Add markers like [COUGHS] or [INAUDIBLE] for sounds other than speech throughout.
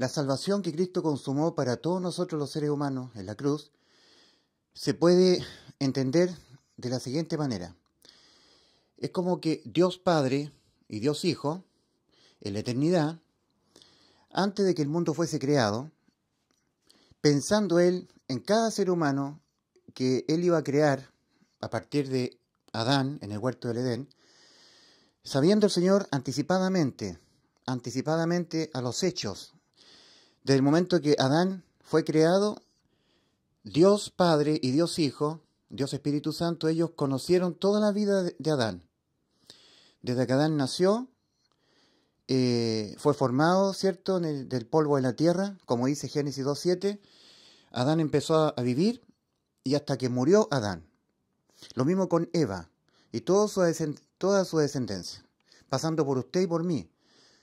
La salvación que Cristo consumó para todos nosotros los seres humanos en la cruz se puede entender de la siguiente manera. Es como que Dios Padre y Dios Hijo, en la eternidad, antes de que el mundo fuese creado, pensando Él en cada ser humano que Él iba a crear a partir de Adán en el huerto del Edén, sabiendo el Señor anticipadamente, anticipadamente a los hechos desde el momento que Adán fue creado, Dios Padre y Dios Hijo, Dios Espíritu Santo, ellos conocieron toda la vida de Adán. Desde que Adán nació, eh, fue formado, ¿cierto?, en el, del polvo de la tierra, como dice Génesis 2.7. Adán empezó a, vivir y hasta que murió Adán. Lo mismo con Eva y su toda su descendencia, pasando por usted y por mí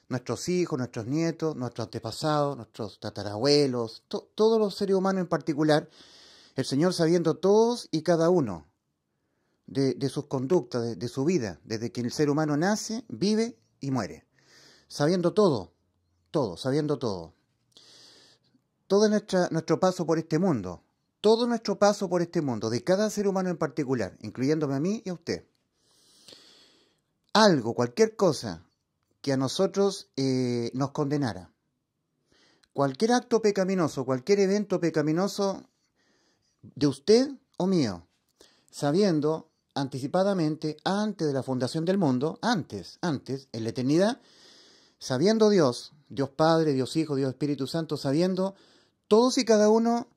nuestros hijos, nuestros nietos, nuestros antepasados, nuestros tatarabuelos, todos los seres humanos en particular, el Señor sabiendo todos y cada uno de, sus conductas, de, su vida, desde que el ser humano nace, vive y muere. Sabiendo todo, todo, sabiendo todo. Todo nuestra, nuestro paso por este mundo, todo nuestro paso por este mundo, de cada ser humano en particular, incluyéndome a mí y a usted. Algo, cualquier cosa que a nosotros eh, nos condenara. Cualquier acto pecaminoso, cualquier evento pecaminoso de usted o mío, sabiendo anticipadamente, antes de la fundación del mundo, antes, antes, en la eternidad, sabiendo Dios, Dios Padre, Dios Hijo, Dios Espíritu Santo, sabiendo todos y cada uno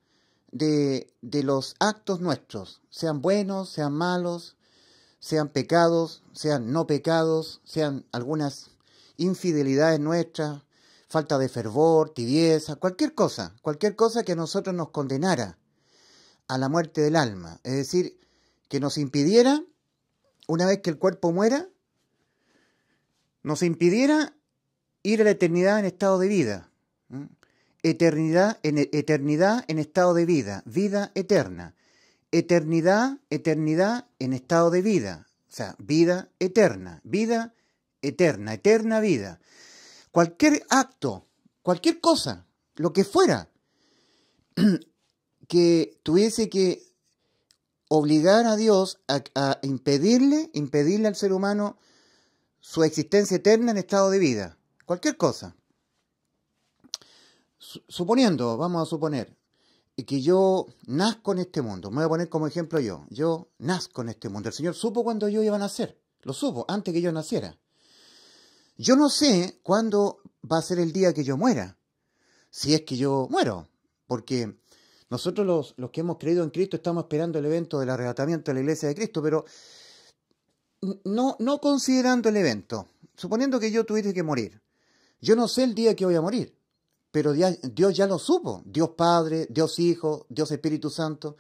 de, de, los actos nuestros, sean buenos, sean malos, sean pecados, sean no pecados, sean algunas infidelidades nuestras, falta de fervor, tibieza, cualquier cosa, cualquier cosa que a nosotros nos condenara a la muerte del alma, es decir, que nos impidiera, una vez que el cuerpo muera, nos impidiera ir a la eternidad en estado de vida. Eternidad en, e, eternidad en estado de vida, vida eterna. Eternidad, eternidad en estado de vida, o sea, vida eterna, vida eterna, eterna vida. Cualquier acto, cualquier cosa, lo que fuera, [CLEARS THROAT] que tuviese que obligar a Dios a, impedirle, impedirle al ser humano su existencia eterna en estado de vida. Cualquier cosa. Suponiendo, vamos a suponer, que yo nazco en este mundo. Me voy a poner como ejemplo yo. Yo nazco en este mundo. El Señor supo cuando yo iba a nacer. Lo supo, antes que yo naciera. Yo no sé cuándo va a ser el día que yo muera, si es que yo muero, porque nosotros los, que hemos creído en Cristo estamos esperando el evento del arrebatamiento de la iglesia de Cristo, pero no, no considerando el evento, suponiendo que yo tuviese que morir, yo no sé el día que voy a morir, pero Dios ya lo supo, Dios Padre, Dios Hijo, Dios Espíritu Santo,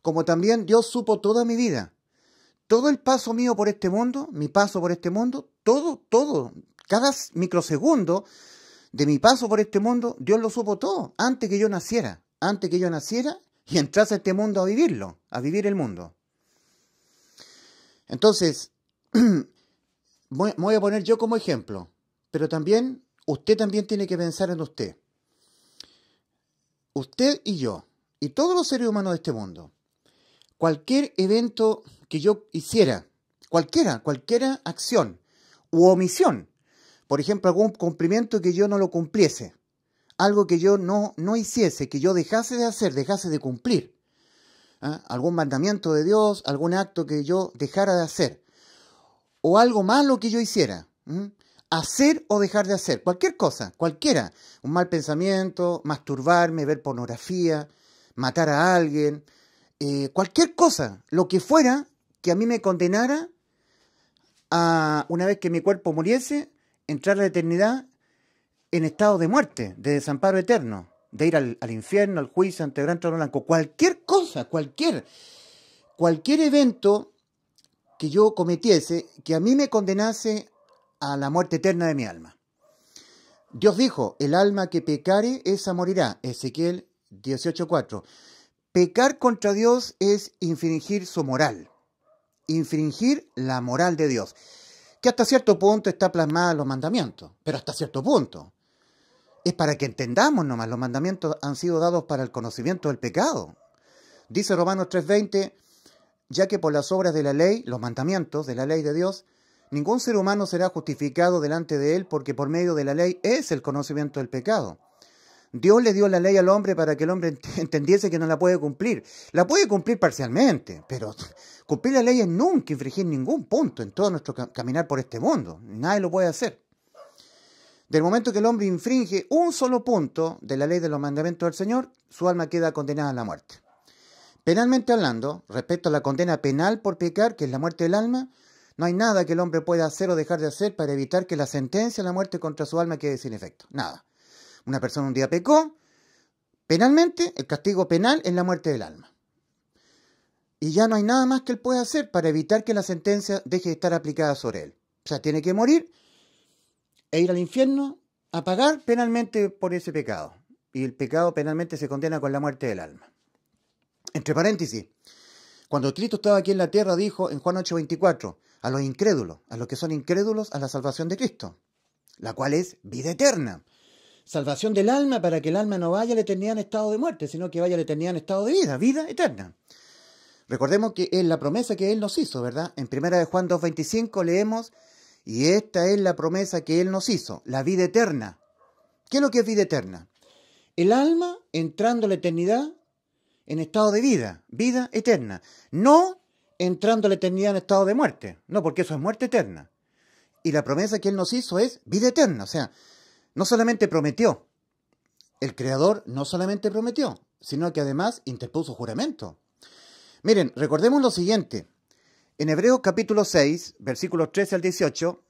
como también Dios supo toda mi vida, todo el paso mío por este mundo, mi paso por este mundo, todo, todo, cada microsegundo de mi paso por este mundo, Dios lo supo todo, antes que yo naciera, antes que yo naciera y entrase a este mundo a vivirlo, a vivir el mundo. Entonces, [CLEARS THROAT] voy a poner yo como ejemplo, pero también usted también tiene que pensar en usted. Usted y yo, y todos los seres humanos de este mundo, cualquier evento que yo hiciera, cualquiera, cualquiera acción u omisión. Por ejemplo, algún cumplimiento que yo no lo cumpliese, algo que yo no, no hiciese, que yo dejase de hacer, dejase de cumplir. ¿ah? Algún mandamiento de Dios, algún acto que yo dejara de hacer. O algo malo que yo hiciera. Hacer o dejar de hacer. Cualquier cosa, cualquiera. Un mal pensamiento, masturbarme, ver pornografía, matar a alguien. Eh, cualquier cosa, lo que fuera que a mí me condenara a, una vez que mi cuerpo muriese, entrar a la eternidad en estado de muerte, de desamparo eterno, de ir al, infierno, al juicio, ante el gran trono blanco. Cualquier cosa, cualquier, cualquier evento que yo cometiese, que a mí me condenase a la muerte eterna de mi alma. Dios dijo, el alma que pecare, esa morirá. Ezequiel 18.4. Pecar contra Dios es infringir su moral infringir la moral de Dios, que hasta cierto punto está plasmada en los mandamientos, pero hasta cierto punto. Es para que entendamos nomás, los mandamientos han sido dados para el conocimiento del pecado. Dice Romanos 3:20, ya que por las obras de la ley, los mandamientos de la ley de Dios, ningún ser humano será justificado delante de él porque por medio de la ley es el conocimiento del pecado. Dios le dio la ley al hombre para que el hombre entendiese que no la puede cumplir. La puede cumplir parcialmente, pero [LAUGHS] cumplir la ley es nunca infringir ningún punto en todo nuestro caminar por este mundo. Nadie lo puede hacer. Del momento que el hombre infringe un solo punto de la ley de los mandamientos del Señor, su alma queda condenada a la muerte. Penalmente hablando, respecto a la condena penal por pecar, que es la muerte del alma, no hay nada que el hombre pueda hacer o dejar de hacer para evitar que la sentencia de la muerte contra su alma quede sin efecto. Nada. Una persona un día pecó, penalmente, el castigo penal es la muerte del alma. Y ya no hay nada más que él pueda hacer para evitar que la sentencia deje de estar aplicada sobre él. O sea, tiene que morir e ir al infierno a pagar penalmente por ese pecado. Y el pecado penalmente se condena con la muerte del alma. Entre paréntesis, cuando Cristo estaba aquí en la tierra dijo en Juan 8:24 a los incrédulos, a los que son incrédulos a la salvación de Cristo, la cual es vida eterna. Salvación del alma para que el alma no vaya a la eternidad en estado de muerte, sino que vaya a la eternidad en estado de vida, vida eterna. Recordemos que es la promesa que Él nos hizo, ¿verdad? En 1 de Juan 2.25 leemos, y esta es la promesa que Él nos hizo, la vida eterna. ¿Qué es lo que es vida eterna? El alma entrando a la eternidad en estado de vida, vida eterna. No entrando a la eternidad en estado de muerte, no, porque eso es muerte eterna. Y la promesa que Él nos hizo es vida eterna, o sea, no solamente prometió, el Creador no solamente prometió, sino que además interpuso juramento. Miren, recordemos lo siguiente. En Hebreos capítulo 6, versículos 13 al 18,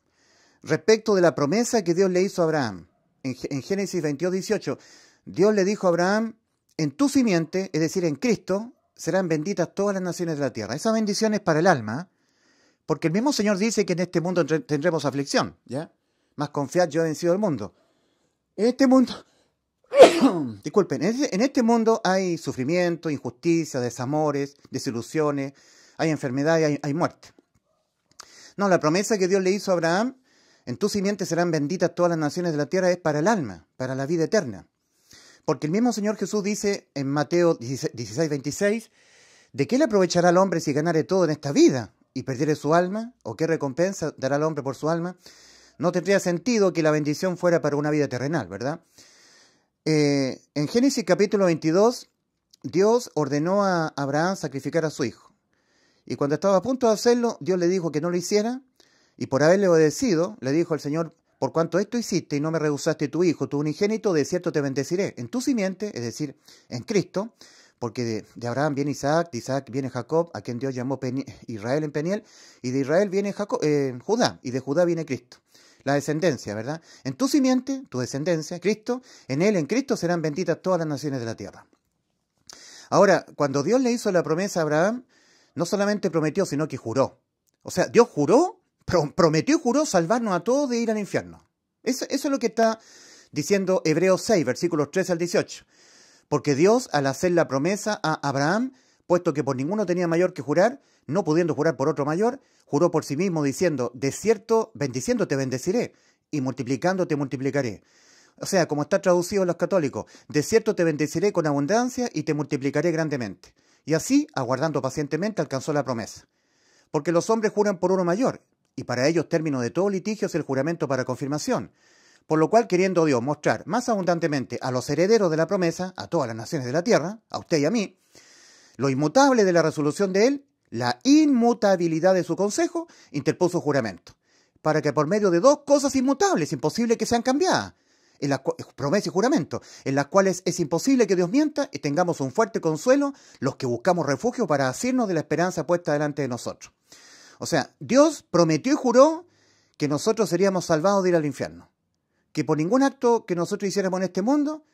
respecto de la promesa que Dios le hizo a Abraham, en, Génesis 22, 18, Dios le dijo a Abraham, en tu simiente, es decir, en Cristo, serán benditas todas las naciones de la tierra. Esa bendición es para el alma, porque el mismo Señor dice que en este mundo tendremos aflicción, ¿ya? Más confiad, yo he vencido el mundo. Este [COUGHS] en este mundo, disculpen, en este mundo hay sufrimiento, injusticia, desamores, desilusiones, hay enfermedad y hay, muerte. No, la promesa que Dios le hizo a Abraham, en tu simiente serán benditas todas las naciones de la tierra, es para el alma, para la vida eterna. Porque el mismo Señor Jesús dice en Mateo 16, 26, ¿de qué le aprovechará al hombre si ganare todo en esta vida y perdiere su alma? ¿O qué recompensa dará al hombre por su alma? no tendría sentido que la bendición fuera para una vida terrenal, ¿verdad? Eh, en Génesis capítulo 22, Dios ordenó a Abraham sacrificar a su hijo. Y cuando estaba a punto de hacerlo, Dios le dijo que no lo hiciera, y por haberle obedecido, le dijo al Señor, por cuanto esto hiciste y no me rehusaste tu hijo, tu unigénito, de cierto te bendeciré. En tu simiente, es decir, en Cristo, porque de, Abraham viene Isaac, de Isaac viene Jacob, a quien Dios llamó Israel en Peniel, y de Israel viene eh, Judá, y de Judá viene Cristo la descendencia, ¿verdad? En tu simiente, tu descendencia, Cristo, en él, en Cristo, serán benditas todas las naciones de la tierra. Ahora, cuando Dios le hizo la promesa a Abraham, no solamente prometió, sino que juró. O sea, Dios juró, prometió y juró salvarnos a todos de ir al infierno. Eso, es lo que está diciendo Hebreos 6, versículos 13 al 18. Porque Dios, al hacer la promesa a Abraham, puesto que por ninguno tenía mayor que jurar, no pudiendo jurar por otro mayor, juró por sí mismo diciendo, de cierto, bendiciendo te bendeciré y multiplicando te multiplicaré. O sea, como está traducido en los católicos, de cierto te bendeciré con abundancia y te multiplicaré grandemente. Y así, aguardando pacientemente, alcanzó la promesa. Porque los hombres juran por uno mayor, y para ellos término de todo litigio es el juramento para confirmación. Por lo cual, queriendo Dios mostrar más abundantemente a los herederos de la promesa, a todas las naciones de la tierra, a usted y a mí, lo inmutable de la resolución de Él, la inmutabilidad de su consejo, interpuso juramento, para que por medio de dos cosas inmutables, imposible que sean cambiadas, en promesa y juramento, en las cuales es imposible que Dios mienta y tengamos un fuerte consuelo los que buscamos refugio para asirnos de la esperanza puesta delante de nosotros. O sea, Dios prometió y juró que nosotros seríamos salvados de ir al infierno, que por ningún acto que nosotros hiciéramos en este mundo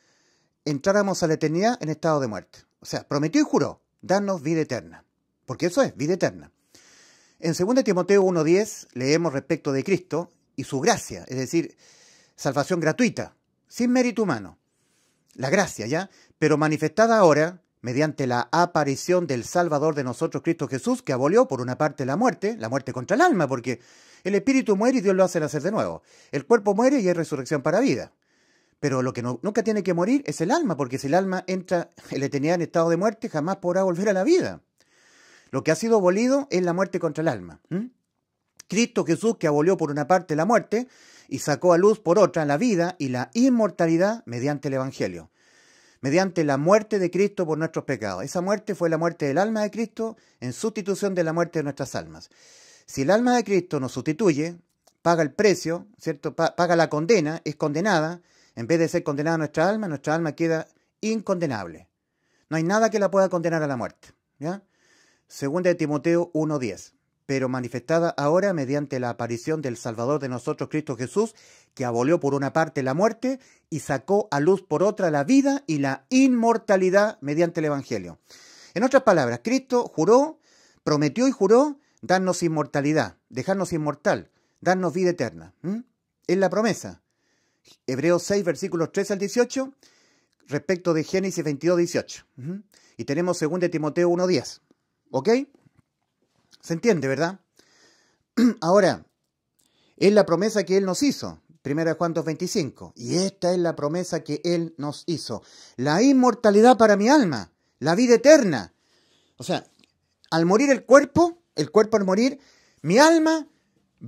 entráramos a la eternidad en estado de muerte. O sea, prometió y juró darnos vida eterna porque eso es vida eterna. En 2 Timoteo 1.10 leemos respecto de Cristo y su gracia, es decir, salvación gratuita, sin mérito humano. La gracia, ¿ya? Pero manifestada ahora mediante la aparición del Salvador de nosotros, Cristo Jesús, que abolió por una parte la muerte, la muerte contra el alma, porque el espíritu muere y Dios lo hace nacer de nuevo. El cuerpo muere y hay resurrección para vida. Pero lo que nunca tiene que morir es el alma, porque si el alma entra en la eternidad en estado de muerte, jamás podrá volver a la vida. Lo que ha sido abolido es la muerte contra el alma. Cristo Jesús, que abolió por una parte la muerte y sacó a luz por otra la vida y la inmortalidad mediante el Evangelio, mediante la muerte de Cristo por nuestros pecados. Esa muerte fue la muerte del alma de Cristo en sustitución de la muerte de nuestras almas. Si el alma de Cristo nos sustituye, paga el precio, ¿cierto? paga la condena, es condenada, en vez de ser condenada nuestra alma, nuestra alma queda incondenable. No hay nada que la pueda condenar a la muerte. ¿ya? Segunda de Timoteo 1.10, pero manifestada ahora mediante la aparición del Salvador de nosotros, Cristo Jesús, que abolió por una parte la muerte y sacó a luz por otra la vida y la inmortalidad mediante el Evangelio. En otras palabras, Cristo juró, prometió y juró darnos inmortalidad, dejarnos inmortal, darnos vida eterna. Es la promesa. Hebreos 6, versículos 13 al 18, respecto de Génesis 22, 18. Y tenemos de Timoteo 1.10. ¿Ok? ¿Se entiende, verdad? [CLEARS THROAT] Ahora, es la promesa que Él nos hizo. Primera Juan 25, Y esta es la promesa que Él nos hizo. La inmortalidad para mi alma. La vida eterna. O sea, al morir el cuerpo, el cuerpo al morir, mi alma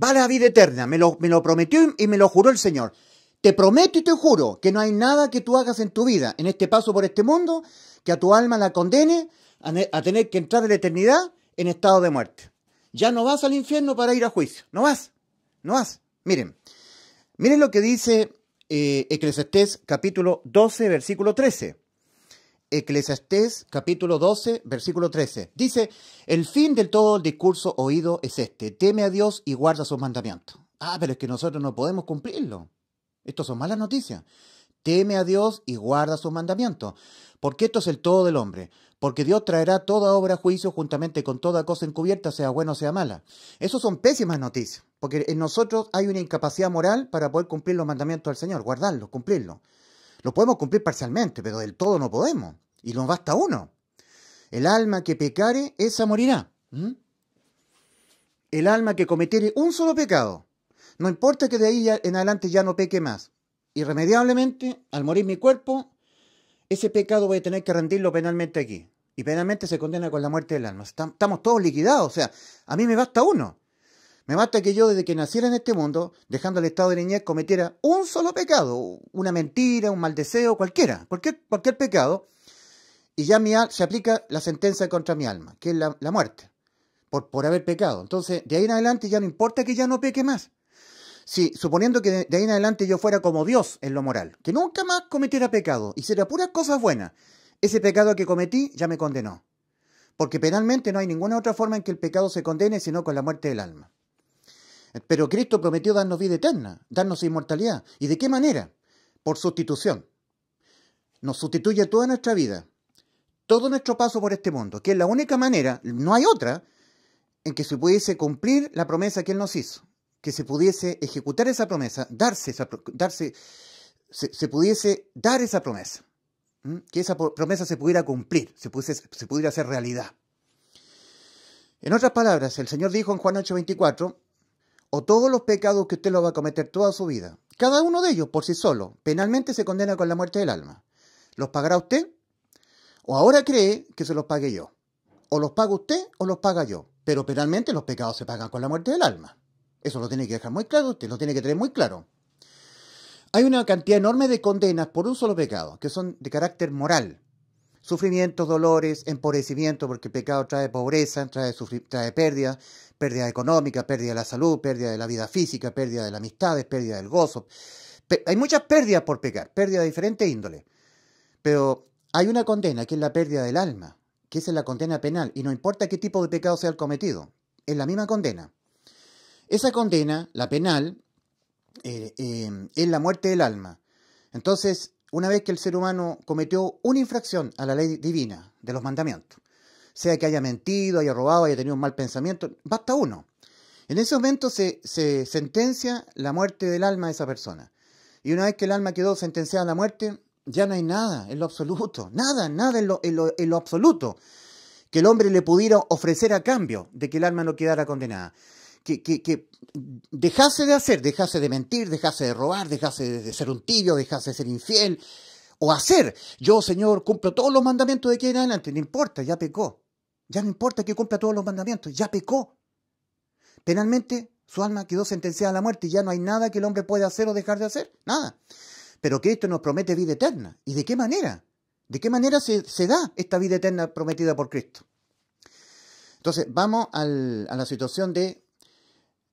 va a la vida eterna. Me lo, me lo prometió y me lo juró el Señor. Te prometo y te juro que no hay nada que tú hagas en tu vida, en este paso por este mundo, que a tu alma la condene a tener que entrar en la eternidad en estado de muerte. Ya no vas al infierno para ir a juicio. No vas. No vas. Miren. Miren lo que dice eh, Eclesiastés capítulo 12, versículo 13. Eclesiastés capítulo 12, versículo 13. Dice, el fin del todo el discurso oído es este, teme a Dios y guarda sus mandamientos. Ah, pero es que nosotros no podemos cumplirlo. Estos son malas noticias teme a Dios y guarda sus mandamientos, porque esto es el todo del hombre, porque Dios traerá toda obra a juicio juntamente con toda cosa encubierta, sea buena o sea mala. Esas son pésimas noticias, porque en nosotros hay una incapacidad moral para poder cumplir los mandamientos del Señor, guardarlos, cumplirlos. Lo podemos cumplir parcialmente, pero del todo no podemos, y nos basta uno. El alma que pecare, esa morirá. ¿Mm? El alma que cometiere un solo pecado, no importa que de ahí en adelante ya no peque más, irremediablemente, al morir mi cuerpo, ese pecado voy a tener que rendirlo penalmente aquí. Y penalmente se condena con la muerte del alma. Estamos todos liquidados, o sea, a mí me basta uno. Me basta que yo desde que naciera en este mundo, dejando el estado de niñez, cometiera un solo pecado, una mentira, un mal deseo, cualquiera, cualquier, cualquier pecado, y ya se aplica la sentencia contra mi alma, que es la, la muerte, por, por haber pecado. Entonces, de ahí en adelante ya no importa que ya no peque más si, suponiendo que de, ahí en adelante yo fuera como Dios en lo moral, que nunca más cometiera pecado, y hiciera puras cosas buenas, ese pecado que cometí ya me condenó. Porque penalmente no hay ninguna otra forma en que el pecado se condene sino con la muerte del alma. Pero Cristo prometió darnos vida eterna, darnos inmortalidad. ¿Y de qué manera? Por sustitución. Nos sustituye toda nuestra vida, todo nuestro paso por este mundo, que es la única manera, no hay otra, en que se pudiese cumplir la promesa que Él nos hizo que se pudiese ejecutar esa promesa, darse, esa, darse se, pudiese dar esa promesa, que esa promesa se pudiera cumplir, se pudiese, se pudiera hacer realidad. En otras palabras, el Señor dijo en Juan 8:24, o todos los pecados que usted lo va a cometer toda su vida, cada uno de ellos por sí solo, penalmente se condena con la muerte del alma. ¿Los pagará usted? O ahora cree que se los pague yo. O los paga usted o los paga yo. Pero penalmente los pecados se pagan con la muerte del alma. Eso lo tiene que dejar muy claro, usted lo tiene que tener muy claro. Hay una cantidad enorme de condenas por un solo pecado, que son de carácter moral. Sufrimientos, dolores, empobrecimiento, porque el pecado trae pobreza, trae, trae pérdida, pérdida económica, pérdida de la salud, pérdida de la vida física, pérdida de la amistades, pérdida del gozo. hay muchas pérdidas por pecar, pérdida de diferente índole Pero hay una condena, que es la pérdida del alma, que es la condena penal, y no importa qué tipo de pecado sea el cometido, es la misma condena. Esa condena, la penal, eh, em, es la muerte del alma. Entonces, una vez que el ser humano cometió una infracción a la ley divina de los mandamientos, sea que haya mentido, haya robado, haya tenido un mal pensamiento, basta uno. En ese momento se, sentencia la muerte del alma de esa persona. Y una vez que el alma quedó sentenciada a la muerte, ya no hay nada en lo absoluto, nada, nada en lo absoluto que el hombre le pudiera ofrecer a cambio de que el alma no quedara condenada que, dejase de hacer, dejase de mentir, dejase de robar, dejase de ser un tibio, dejase de ser infiel o hacer. Yo, Señor, cumplo todos los mandamientos de aquí en adelante, no importa, ya pecó. Ya no importa que cumpla todos los mandamientos, ya pecó. Penalmente, su alma quedó sentenciada a la muerte y ya no hay nada que el hombre pueda hacer o dejar de hacer, nada. Pero Cristo nos promete vida eterna. ¿Y de qué manera? ¿De qué manera se, da esta vida eterna prometida por Cristo? Entonces, vamos a la situación de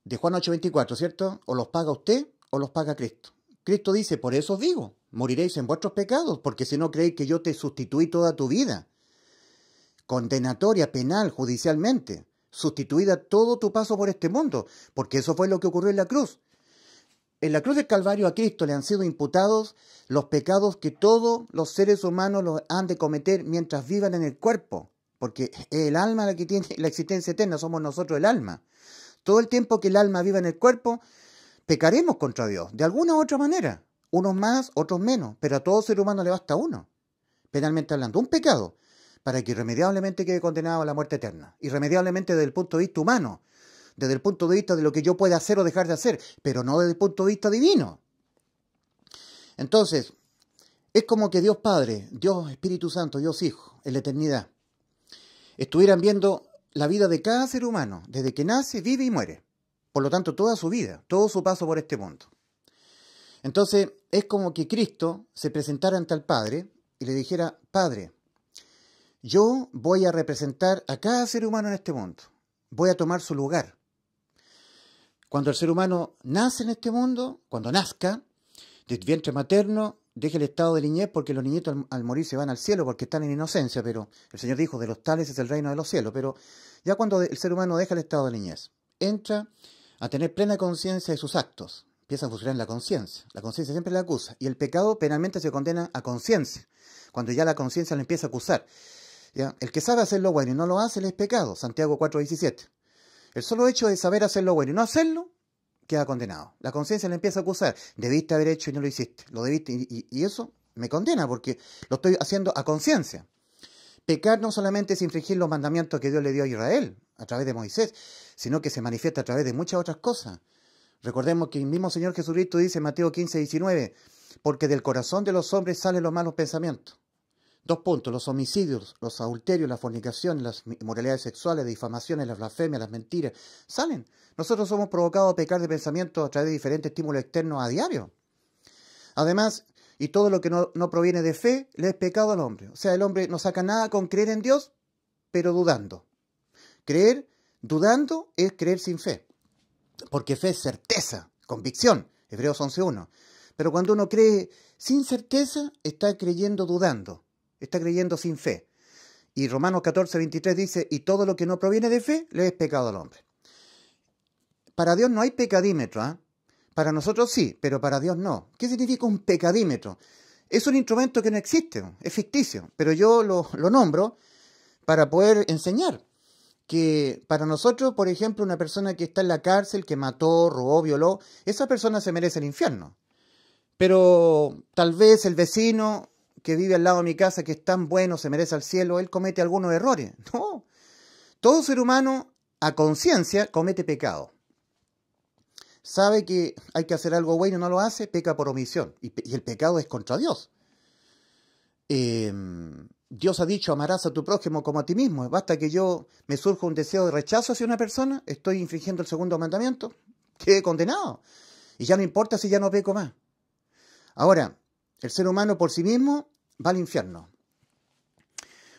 de Juan 8:24, ¿cierto? O los paga usted o los paga Cristo. Cristo dice, por eso os digo, moriréis en vuestros pecados, porque si no creéis que yo te sustituí toda tu vida, condenatoria, penal, judicialmente, sustituida todo tu paso por este mundo, porque eso fue lo que ocurrió en la cruz. En la cruz del Calvario a Cristo le han sido imputados los pecados que todos los seres humanos los han de cometer mientras vivan en el cuerpo, porque el alma la que tiene la existencia eterna, somos nosotros el alma. Todo el tiempo que el alma viva en el cuerpo, pecaremos contra Dios, de alguna u otra manera. Unos más, otros menos, pero a todo ser humano le basta uno, penalmente hablando, un pecado, para que irremediablemente quede condenado a la muerte eterna. Irremediablemente desde el punto de vista humano, desde el punto de vista de lo que yo pueda hacer o dejar de hacer, pero no desde el punto de vista divino. Entonces, es como que Dios Padre, Dios Espíritu Santo, Dios Hijo, en la eternidad, estuvieran viendo la vida de cada ser humano, desde que nace, vive y muere. Por lo tanto, toda su vida, todo su paso por este mundo. Entonces, es como que Cristo se presentara ante el Padre y le dijera, Padre, yo voy a representar a cada ser humano en este mundo, voy a tomar su lugar. Cuando el ser humano nace en este mundo, cuando nazca, del vientre materno, deje el estado de niñez porque los niñitos al, morir se van al cielo porque están en inocencia, pero el Señor dijo, de los tales es el reino de los cielos, pero ya cuando el ser humano deja el estado de niñez, entra a tener plena conciencia de sus actos, empieza a funcionar en la conciencia, la conciencia siempre la acusa, y el pecado penalmente se condena a conciencia, cuando ya la conciencia le empieza a acusar. ¿Ya? El que sabe hacer lo bueno y no lo hace, le es pecado, Santiago 4.17. El solo hecho de saber hacer lo bueno y no hacerlo, queda condenado. La conciencia le empieza a acusar, debiste haber hecho y no lo hiciste, lo debiste, y, y eso me condena porque lo estoy haciendo a conciencia. Pecar no solamente es infringir los mandamientos que Dios le dio a Israel a través de Moisés, sino que se manifiesta a través de muchas otras cosas. Recordemos que el mismo Señor Jesucristo dice en Mateo 15, 19, porque del corazón de los hombres salen los malos pensamientos, Dos puntos, los homicidios, los adulterios, la fornicación, las inmoralidades sexuales, las difamaciones, las blasfemias, las mentiras, salen. Nosotros somos provocados a pecar de pensamiento a través de diferentes estímulos externos a diario. Además, y todo lo que no, no, proviene de fe le es pecado al hombre. O sea, el hombre no saca nada con creer en Dios, pero dudando. Creer dudando es creer sin fe, porque fe es certeza, convicción, Hebreos 11.1. Pero cuando uno cree sin certeza, está creyendo dudando está creyendo sin fe. Y Romanos 14, 23 dice, y todo lo que no proviene de fe le es pecado al hombre. Para Dios no hay pecadímetro, ¿ah? Para nosotros sí, pero para Dios no. ¿Qué significa un pecadímetro? Es un instrumento que no existe, es ficticio, pero yo lo, lo nombro para poder enseñar que para nosotros, por ejemplo, una persona que está en la cárcel, que mató, robó, violó, esa persona se merece el infierno. Pero tal vez el vecino que vive al lado de mi casa, que es tan bueno, se merece al cielo, él comete algunos errores. [LAUGHS] No. Todo ser humano a conciencia comete pecado. Sabe que hay que hacer algo bueno y no lo hace, peca por omisión. Y, el pecado es contra Dios. Em, Dios ha dicho, amarás a tu prójimo como a ti mismo. Basta que yo me surja un deseo de rechazo hacia una persona, estoy infringiendo el segundo mandamiento, quede condenado. Y ya no importa si ya no peco más. Ahora, el ser humano por sí mismo va al infierno.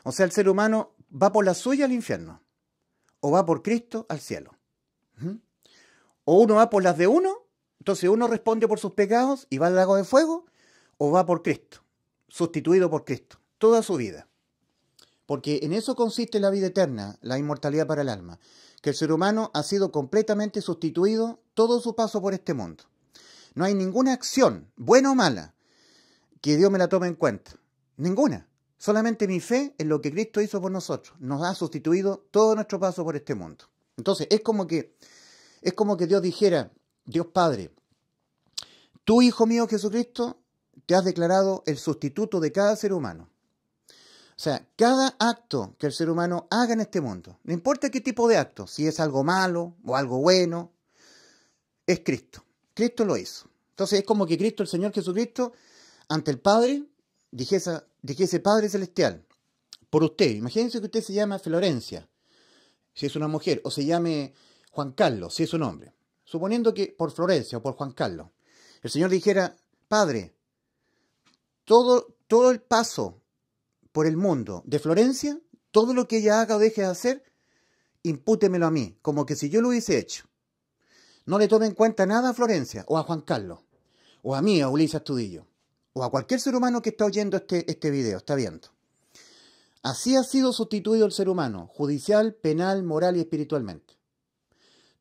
O sea, el ser humano va por la suya al infierno. O va por Cristo al cielo. O uno va por las de uno, entonces uno responde por sus pecados y va al lago de fuego, o va por Cristo, sustituido por Cristo, toda su vida. Porque en eso consiste la vida eterna, la inmortalidad para el alma, que el ser humano ha sido completamente sustituido todo su paso por este mundo. No hay ninguna acción, buena o mala, que Dios me la tome en cuenta. Ninguna. Solamente mi fe en lo que Cristo hizo por nosotros. Nos ha sustituido todo nuestro paso por este mundo. Entonces, es como que, es como que Dios dijera, Dios Padre, tu Hijo mío Jesucristo, te has declarado el sustituto de cada ser humano. O sea, cada acto que el ser humano haga en este mundo, no importa qué tipo de acto, si es algo malo o algo bueno, es Cristo. Cristo lo hizo. Entonces es como que Cristo, el Señor Jesucristo, ante el Padre, dijese, Padre Celestial, por usted, imagínense que usted se llama Florencia, si es una mujer, o se llame Juan Carlos, si es un hombre. Suponiendo que por Florencia o por Juan Carlos, el Señor dijera, Padre, todo, todo el paso por el mundo de Florencia, todo lo que ella haga o deje de hacer, impútemelo a mí, como que si yo lo hubiese hecho. No le tome en cuenta nada a Florencia, o a Juan Carlos, o a mí, a Ulises Tudillo o a cualquier ser humano que está oyendo este, este video, está viendo. Así ha sido sustituido el ser humano, judicial, penal, moral y espiritualmente.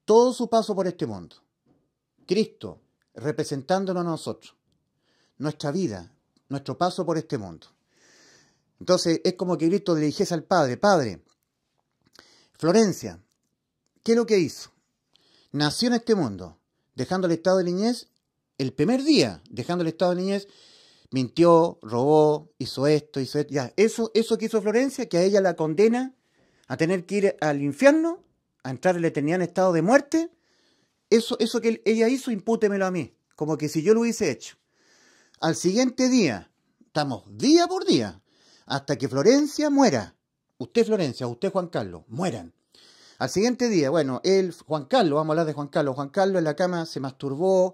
Todo su paso por este mundo. Cristo, representándonos a nosotros. Nuestra vida, nuestro paso por este mundo. Entonces es como que Cristo le dijese al Padre, Padre, Florencia, ¿qué es lo que hizo? Nació en este mundo, dejando el estado de niñez el primer día, dejando el estado de niñez mintió, robó, hizo esto, hizo esto. Ya, eso, eso que hizo Florencia, que a ella la condena a tener que ir al infierno, a entrar en la eternidad en estado de muerte, eso, eso que ella hizo, impútemelo a mí, como que si yo lo hubiese hecho. Al siguiente día, estamos día por día, hasta que Florencia muera. Usted Florencia, usted Juan Carlos, mueran. Al siguiente día, bueno, él, Juan Carlos, vamos a hablar de Juan Carlos. Juan Carlos en la cama se masturbó,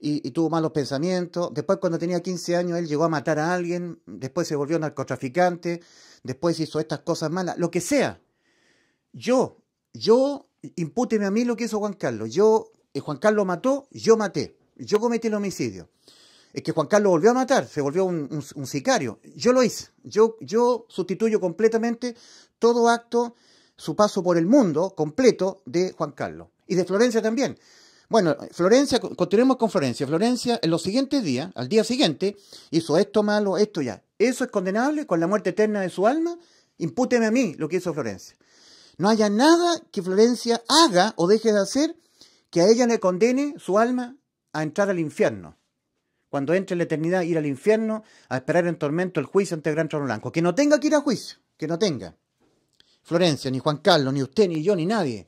y, tuvo malos pensamientos. Después, cuando tenía 15 años, él llegó a matar a alguien. Después se volvió narcotraficante. Después hizo estas cosas malas. Lo que sea. Yo, yo, impúteme a mí lo que hizo Juan Carlos. Yo, eh, Juan Carlos mató, yo maté. Yo cometí el homicidio. Es que Juan Carlos volvió a matar, se volvió un, sicario. Yo lo hice. Yo, yo sustituyo completamente todo acto, su paso por el mundo completo de Juan Carlos. Y de Florencia también. Bueno, Florencia, continuemos con Florencia. Florencia, en los siguientes días, al día siguiente, hizo esto malo, esto ya. Eso es condenable con la muerte eterna de su alma. Impúteme a mí lo que hizo Florencia. No haya nada que Florencia haga o deje de hacer que a ella le condene su alma a entrar al infierno. Cuando entre en la eternidad, ir al infierno, a esperar en tormento el juicio ante el gran trono blanco. Que no tenga que ir a juicio, que no tenga. Florencia, ni Juan Carlos, ni usted, ni yo, ni nadie.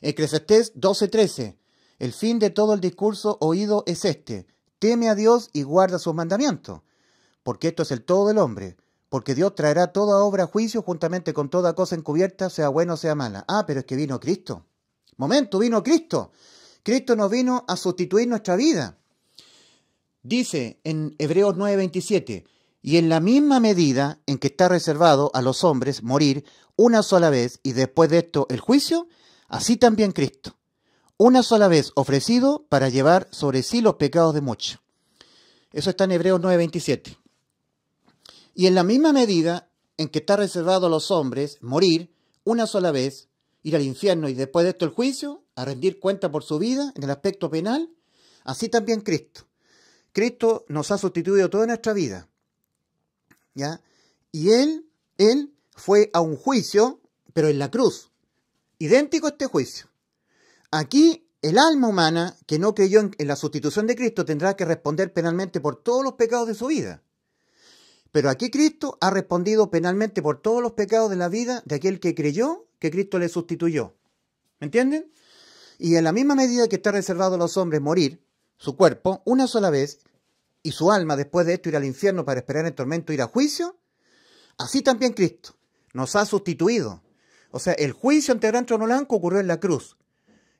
Eclesiastés 12:13. El fin de todo el discurso oído es este, teme a Dios y guarda sus mandamientos, porque esto es el todo del hombre, porque Dios traerá toda obra a juicio juntamente con toda cosa encubierta, sea buena o sea mala. Ah, pero es que vino Cristo. Momento, vino Cristo. Cristo nos vino a sustituir nuestra vida. Dice en Hebreos 9:27, y en la misma medida en que está reservado a los hombres morir una sola vez y después de esto el juicio, así también Cristo una sola vez ofrecido para llevar sobre sí los pecados de muchos. Eso está en Hebreos 9:27. Y en la misma medida en que está reservado a los hombres morir una sola vez, ir al infierno y después de esto el juicio, a rendir cuenta por su vida en el aspecto penal, así también Cristo. Cristo nos ha sustituido toda nuestra vida. ¿Ya? Y él, él fue a un juicio, pero en la cruz, idéntico este juicio. Aquí el alma humana que no creyó en, la sustitución de Cristo tendrá que responder penalmente por todos los pecados de su vida. Pero aquí Cristo ha respondido penalmente por todos los pecados de la vida de aquel que creyó que Cristo le sustituyó. ¿Me entienden? Y en la misma medida que está reservado a los hombres morir, su cuerpo, una sola vez, y su alma después de esto ir al infierno para esperar el tormento ir a juicio, así también Cristo nos ha sustituido. O sea, el juicio ante el gran trono blanco ocurrió en la cruz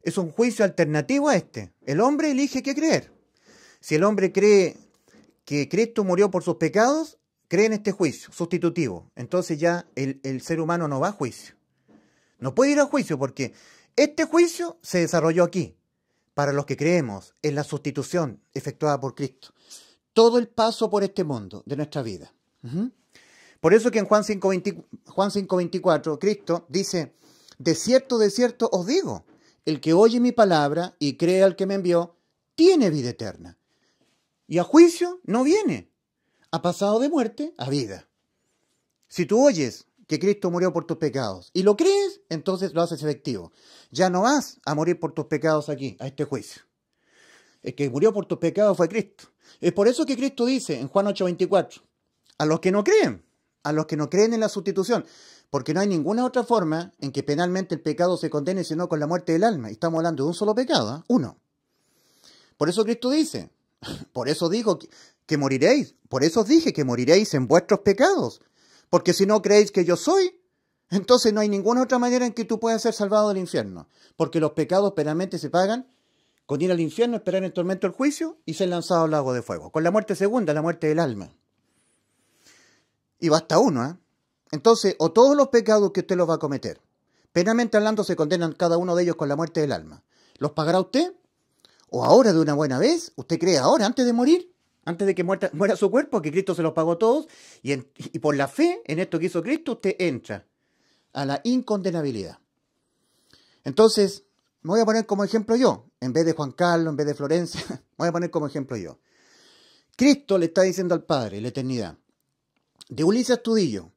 es un juicio alternativo a este. El hombre elige qué creer. Si el hombre cree que Cristo murió por sus pecados, cree en este juicio sustitutivo. Entonces ya el, ser humano no va a juicio. No puede ir a juicio porque este juicio se desarrolló aquí, para los que creemos en la sustitución efectuada por Cristo. Todo el paso por este mundo de nuestra vida. Por eso que en Juan 5.24 Cristo dice, de cierto, de cierto os digo, el que oye mi palabra y cree al que me envió, tiene vida eterna. Y a juicio no viene. Ha pasado de muerte a vida. Si tú oyes que Cristo murió por tus pecados y lo crees, entonces lo haces efectivo. Ya no vas a morir por tus pecados aquí, a este juicio. El que murió por tus pecados fue Cristo. Es por eso que Cristo dice en Juan 8:24, a los que no creen, a los que no creen en la sustitución, porque no hay ninguna otra forma en que penalmente el pecado se condene sino con la muerte del alma. Y estamos hablando de un solo pecado, ¿ah? uno. Por eso Cristo dice, [LAUGHS] por eso dijo que, moriréis, por eso os dije que moriréis en vuestros pecados, porque si no creéis que yo soy, entonces no hay ninguna otra manera en que tú puedas ser salvado del infierno, porque los pecados penalmente se pagan con ir al infierno, esperar en tormento el juicio y ser lanzado al lago de fuego, con la muerte segunda, la muerte del alma. Y basta uno, ¿eh? Entonces, o todos los pecados que usted los va a cometer, penalmente hablando, se condenan cada uno de ellos con la muerte del alma. ¿Los pagará usted? ¿O ahora de una buena vez? ¿Usted cree ahora, antes de morir? Antes de que muera, su cuerpo, que Cristo se los pagó todos, y, por la fe en esto que hizo Cristo, usted entra a la incondenabilidad. Entonces, me voy a poner como ejemplo yo, en vez de Juan Carlos, en vez de Florencia, [LAUGHS] voy a poner como ejemplo yo. Cristo le está diciendo al Padre, la eternidad, de Ulises Tudillo,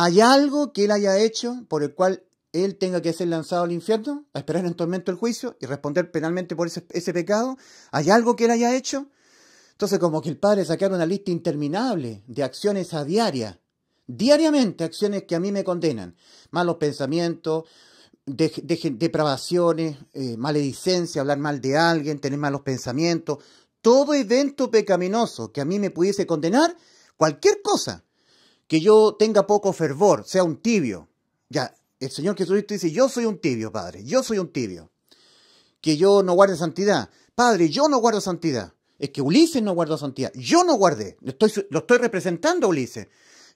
¿Hay algo que él haya hecho por el cual él tenga que ser lanzado al infierno, a esperar en tormento el juicio y responder penalmente por ese, pecado? ¿Hay algo que él haya hecho? Entonces, como que el padre sacara una lista interminable de acciones a diaria, diariamente acciones que a mí me condenan, malos pensamientos, depravaciones, eh, maledicencia, hablar mal de alguien, tener malos pensamientos, todo evento pecaminoso que a mí me pudiese condenar, cualquier cosa, que yo tenga poco fervor, sea un tibio. Ya, el Señor Jesucristo dice, yo soy un tibio, Padre, yo soy un tibio. Que yo no guarde santidad. Padre, yo no guardo santidad. Es que Ulises no guardó santidad. Yo no guardé. lo estoy representando a Ulises.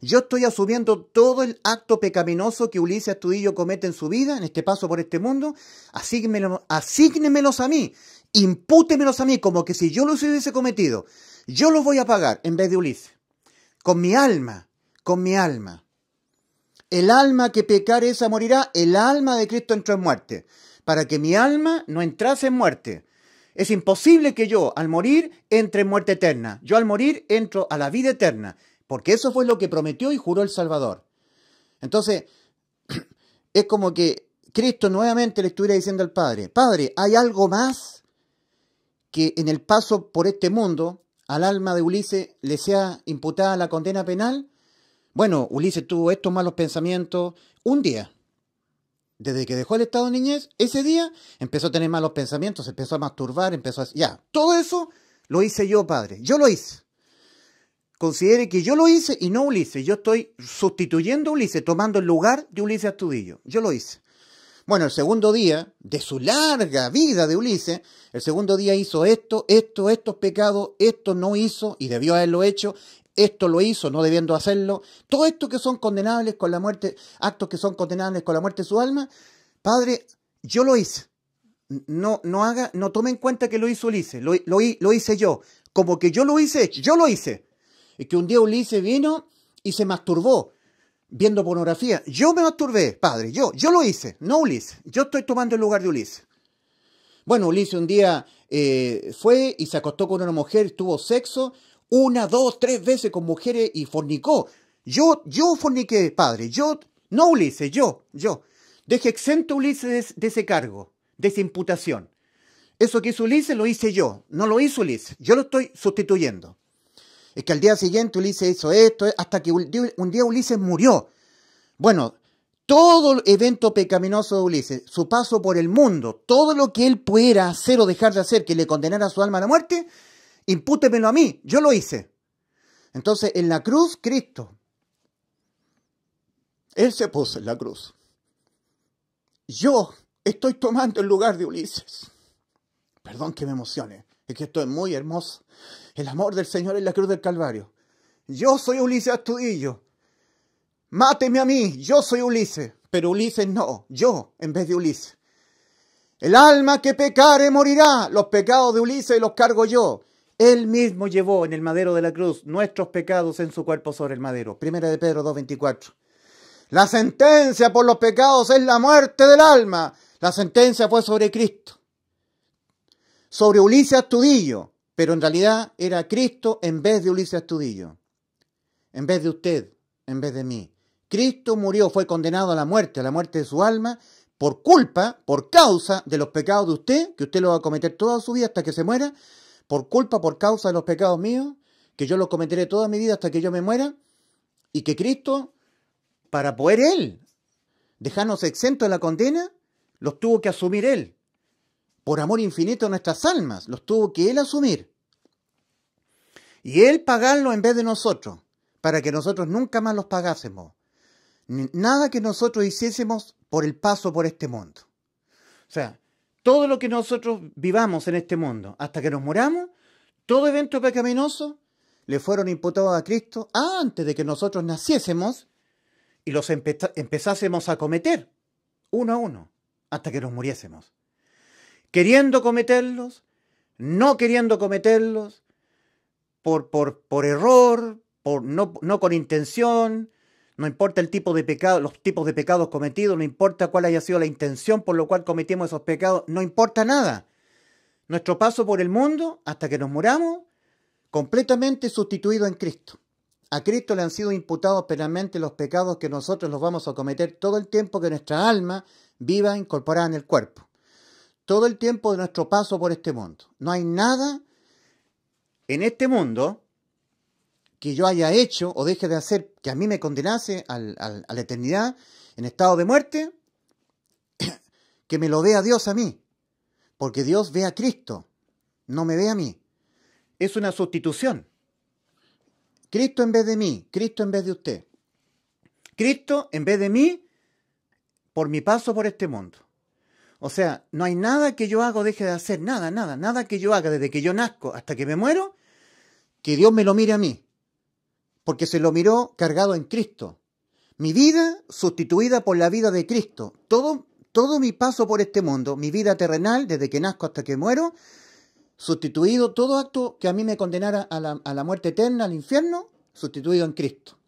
Yo estoy asumiendo todo el acto pecaminoso que Ulises Astudillo comete en su vida, en este paso por este mundo. Asígnemelo, asígnemelos a mí. Impútemelos a mí, como que si yo los hubiese cometido. Yo los voy a pagar en vez de Ulises. Con mi alma, con mi alma. El alma que pecare esa morirá, el alma de Cristo entró en muerte, para que mi alma no entrase en muerte. Es imposible que yo al morir entre en muerte eterna. Yo al morir entro a la vida eterna, porque eso fue lo que prometió y juró el Salvador. Entonces, [CLEARS THROAT] es como que Cristo nuevamente le estuviera diciendo al Padre, Padre, ¿hay algo más que en el paso por este mundo al alma de Ulises le sea imputada la condena penal? bueno, Ulises tuvo estos malos pensamientos un día. Desde que dejó el estado de niñez, ese día empezó a tener malos pensamientos, empezó a masturbar, empezó a... Ya, todo eso lo hice yo, padre. Yo lo hice. Considere que yo lo hice y no Ulises. Yo estoy sustituyendo a Ulises, tomando el lugar de Ulises Astudillo. Yo lo hice. Bueno, el segundo día de su larga vida de Ulises, el segundo día hizo esto, esto, estos pecados, esto no hizo y debió haberlo hecho, esto lo hizo no debiendo hacerlo, todo esto que son condenables con la muerte, actos que son condenables con la muerte de su alma, Padre, yo lo hice. No, no haga, no tome en cuenta que lo hizo Ulises, lo, lo, hice yo. Como que yo lo hice, yo lo hice. Y que un día Ulises vino y se masturbó viendo pornografía. Yo me masturbé, padre, yo, yo lo hice, no Ulises. Yo estoy tomando el lugar de Ulises. Bueno, Ulises un día eh, fue y se acostó con una mujer, tuvo sexo, una, dos, tres veces con mujeres y fornicó. Yo, yo forniqué, padre, yo, no Ulises, yo, yo. Dejé exento Ulises de, ese cargo, de esa imputación. Eso que hizo Ulises lo hice yo, no lo hizo Ulises, yo lo estoy sustituyendo. Es que al día siguiente Ulises hizo esto, eh, hasta que un día Ulises murió. Bueno, todo el evento pecaminoso de Ulises, su paso por el mundo, todo lo que él pudiera hacer o dejar de hacer que le condenara a su alma a la muerte, impútemelo a mí, yo lo hice. Entonces, en la cruz, Cristo, Él se puso en la cruz. Yo estoy tomando el lugar de Ulises. Perdón que me emocione, es que esto es muy hermoso. El amor del Señor en la cruz del Calvario. Yo soy Ulises Astudillo. Máteme a mí, yo soy Ulises. Pero Ulises no, yo en vez de Ulises. El alma que pecare morirá. Los pecados de Ulises los cargo yo. Él mismo llevó en el madero de la cruz nuestros pecados en su cuerpo sobre el madero. Primera de Pedro 2.24. La sentencia por los pecados es la muerte del alma. La sentencia fue sobre Cristo. Sobre Ulises Tudillo. Pero en realidad era Cristo en vez de Ulises Tudillo. En vez de usted, en vez de mí. Cristo murió, fue condenado a la muerte, a la muerte de su alma, por culpa, por causa de los pecados de usted, que usted lo va a cometer toda su vida hasta que se muera, por culpa, por causa de los pecados míos, que yo los cometeré toda mi vida hasta que yo me muera, y que Cristo, para poder Él dejarnos exentos de la condena, los tuvo que asumir Él. Por amor infinito a nuestras almas, los tuvo que Él asumir. Y Él pagarlo en vez de nosotros, para que nosotros nunca más los pagásemos. Nada que nosotros hiciésemos por el paso por este mundo. O sea, todo lo que nosotros vivamos en este mundo, hasta que nos muramos, todo evento pecaminoso, le fueron imputados a Cristo antes de que nosotros naciésemos y los empezásemos a cometer, uno a uno, hasta que nos muriésemos. Queriendo cometerlos, no queriendo cometerlos, por, por, error, por, no, no con intención, no importa el tipo de pecado, los tipos de pecados cometidos, no importa cuál haya sido la intención por lo cual cometimos esos pecados, no importa nada. Nuestro paso por el mundo hasta que nos muramos, completamente sustituido en Cristo. A Cristo le han sido imputados penalmente los pecados que nosotros los vamos a cometer todo el tiempo que nuestra alma viva incorporada en el cuerpo. Todo el tiempo de nuestro paso por este mundo. No hay nada en este mundo que yo haya hecho o deje de hacer que a mí me condenase a la eternidad en estado de muerte, [COUGHS] que me lo vea Dios a mí, porque Dios ve a Cristo, no me ve a mí. Es una sustitución. Cristo en vez de mí, Cristo en vez de usted. Cristo en vez de mí por mi paso por este mundo. O sea, no hay nada que yo haga o deje de hacer, nada, nada, nada que yo haga desde que yo nazco hasta que me muero, que Dios me lo mire a mí porque se lo miró cargado en Cristo. Mi vida sustituida por la vida de Cristo. Todo, todo mi paso por este mundo, mi vida terrenal, desde que nazco hasta que muero, sustituido todo acto que a mí me condenara a la, a la muerte eterna, al infierno, sustituido en Cristo.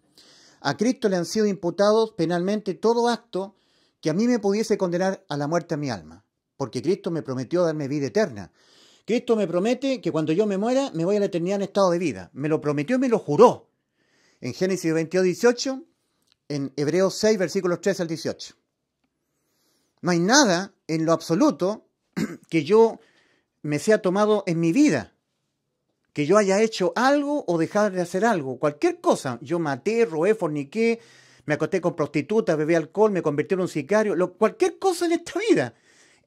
A Cristo le han sido imputados penalmente todo acto que a mí me pudiese condenar a la muerte a mi alma, porque Cristo me prometió darme vida eterna. Cristo me promete que cuando yo me muera me voy a la eternidad en estado de vida. Me lo prometió y me lo juró en Génesis 22, 18, en Hebreos 6, versículos 3 al 18. No hay nada en lo absoluto [CLEARS THROAT] que yo me sea tomado en mi vida, que yo haya hecho algo o dejado de hacer algo, cualquier cosa. Yo maté, roé, forniqué, me acosté con prostitutas, bebí alcohol, me convertí en un sicario, cualquier cosa en esta vida,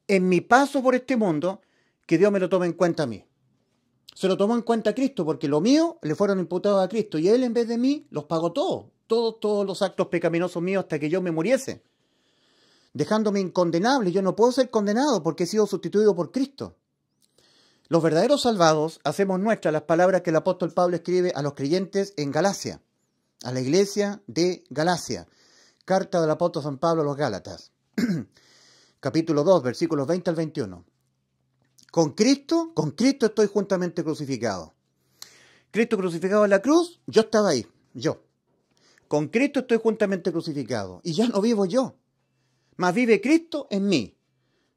en mi paso por este mundo, que Dios me lo tome en cuenta a mí se lo tomó en cuenta Cristo, porque lo mío le fueron imputados a Cristo y él en vez de mí los pagó todos, todos los actos pecaminosos míos hasta que yo me muriese, dejándome incondenable. Yo no puedo ser condenado porque he sido sustituido por Cristo. Los verdaderos salvados hacemos nuestras las palabras que el apóstol Pablo escribe a los creyentes en Galacia, a la iglesia de Galacia. Carta del apóstol San Pablo a los Gálatas, [CLEARS THROAT] capítulo 2, versículos 20 al 21. Con Cristo, con Cristo estoy juntamente crucificado. Cristo crucificado en la cruz, yo estaba ahí, yo. Con Cristo estoy juntamente crucificado. Y ya no vivo yo. Mas vive Cristo en mí.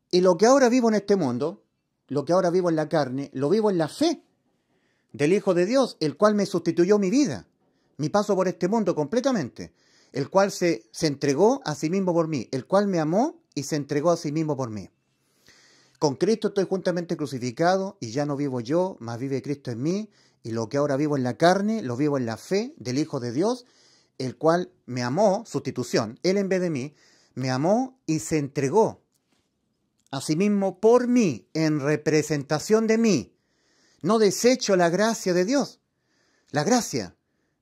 Y lo que ahora vivo en este mundo, lo que ahora vivo en la carne, lo vivo en la fe del Hijo de Dios, el cual me sustituyó mi vida, mi paso por este mundo completamente, el cual se, se entregó a sí mismo por mí, el cual me amó y se entregó a sí mismo por mí. Con Cristo estoy juntamente crucificado y ya no vivo yo, mas vive Cristo en mí, y lo que ahora vivo en la carne, lo vivo en la fe del Hijo de Dios, el cual me amó, sustitución, él en vez de mí, me amó y se entregó a sí mismo por mí, en representación de mí. No desecho la gracia de Dios, la gracia,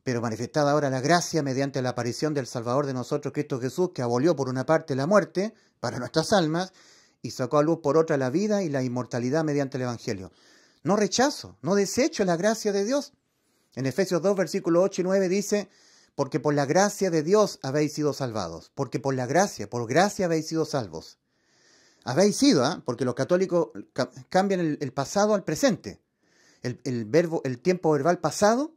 pero manifestada ahora la gracia mediante la aparición del Salvador de nosotros, Cristo Jesús, que abolió por una parte la muerte para nuestras almas, y sacó a luz por otra la vida y la inmortalidad mediante el Evangelio. No rechazo, no desecho la gracia de Dios. En Efesios 2, versículos 8 y 9 dice, porque por la gracia de Dios habéis sido salvados, porque por la gracia, por gracia habéis sido salvos. Habéis sido, ¿ah? porque los católicos cambian el, pasado al presente. El, verbo, el tiempo verbal pasado,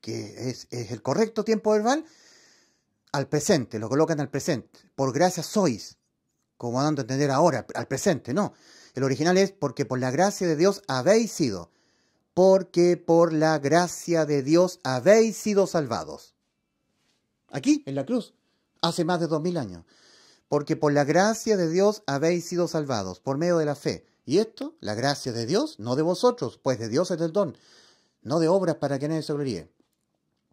que es el correcto tiempo verbal, al presente, lo colocan al presente. Por gracia sois, como dando a entender ahora, al presente, no. El original es porque por la gracia de Dios habéis sido, porque por la gracia de Dios habéis sido salvados. Aquí, en la cruz, hace más de dos mil años. Porque por la gracia de Dios habéis sido salvados, por medio de la fe. Y esto, la gracia de Dios, no de vosotros, pues de Dios es el don, no de obras para que nadie se gloríe,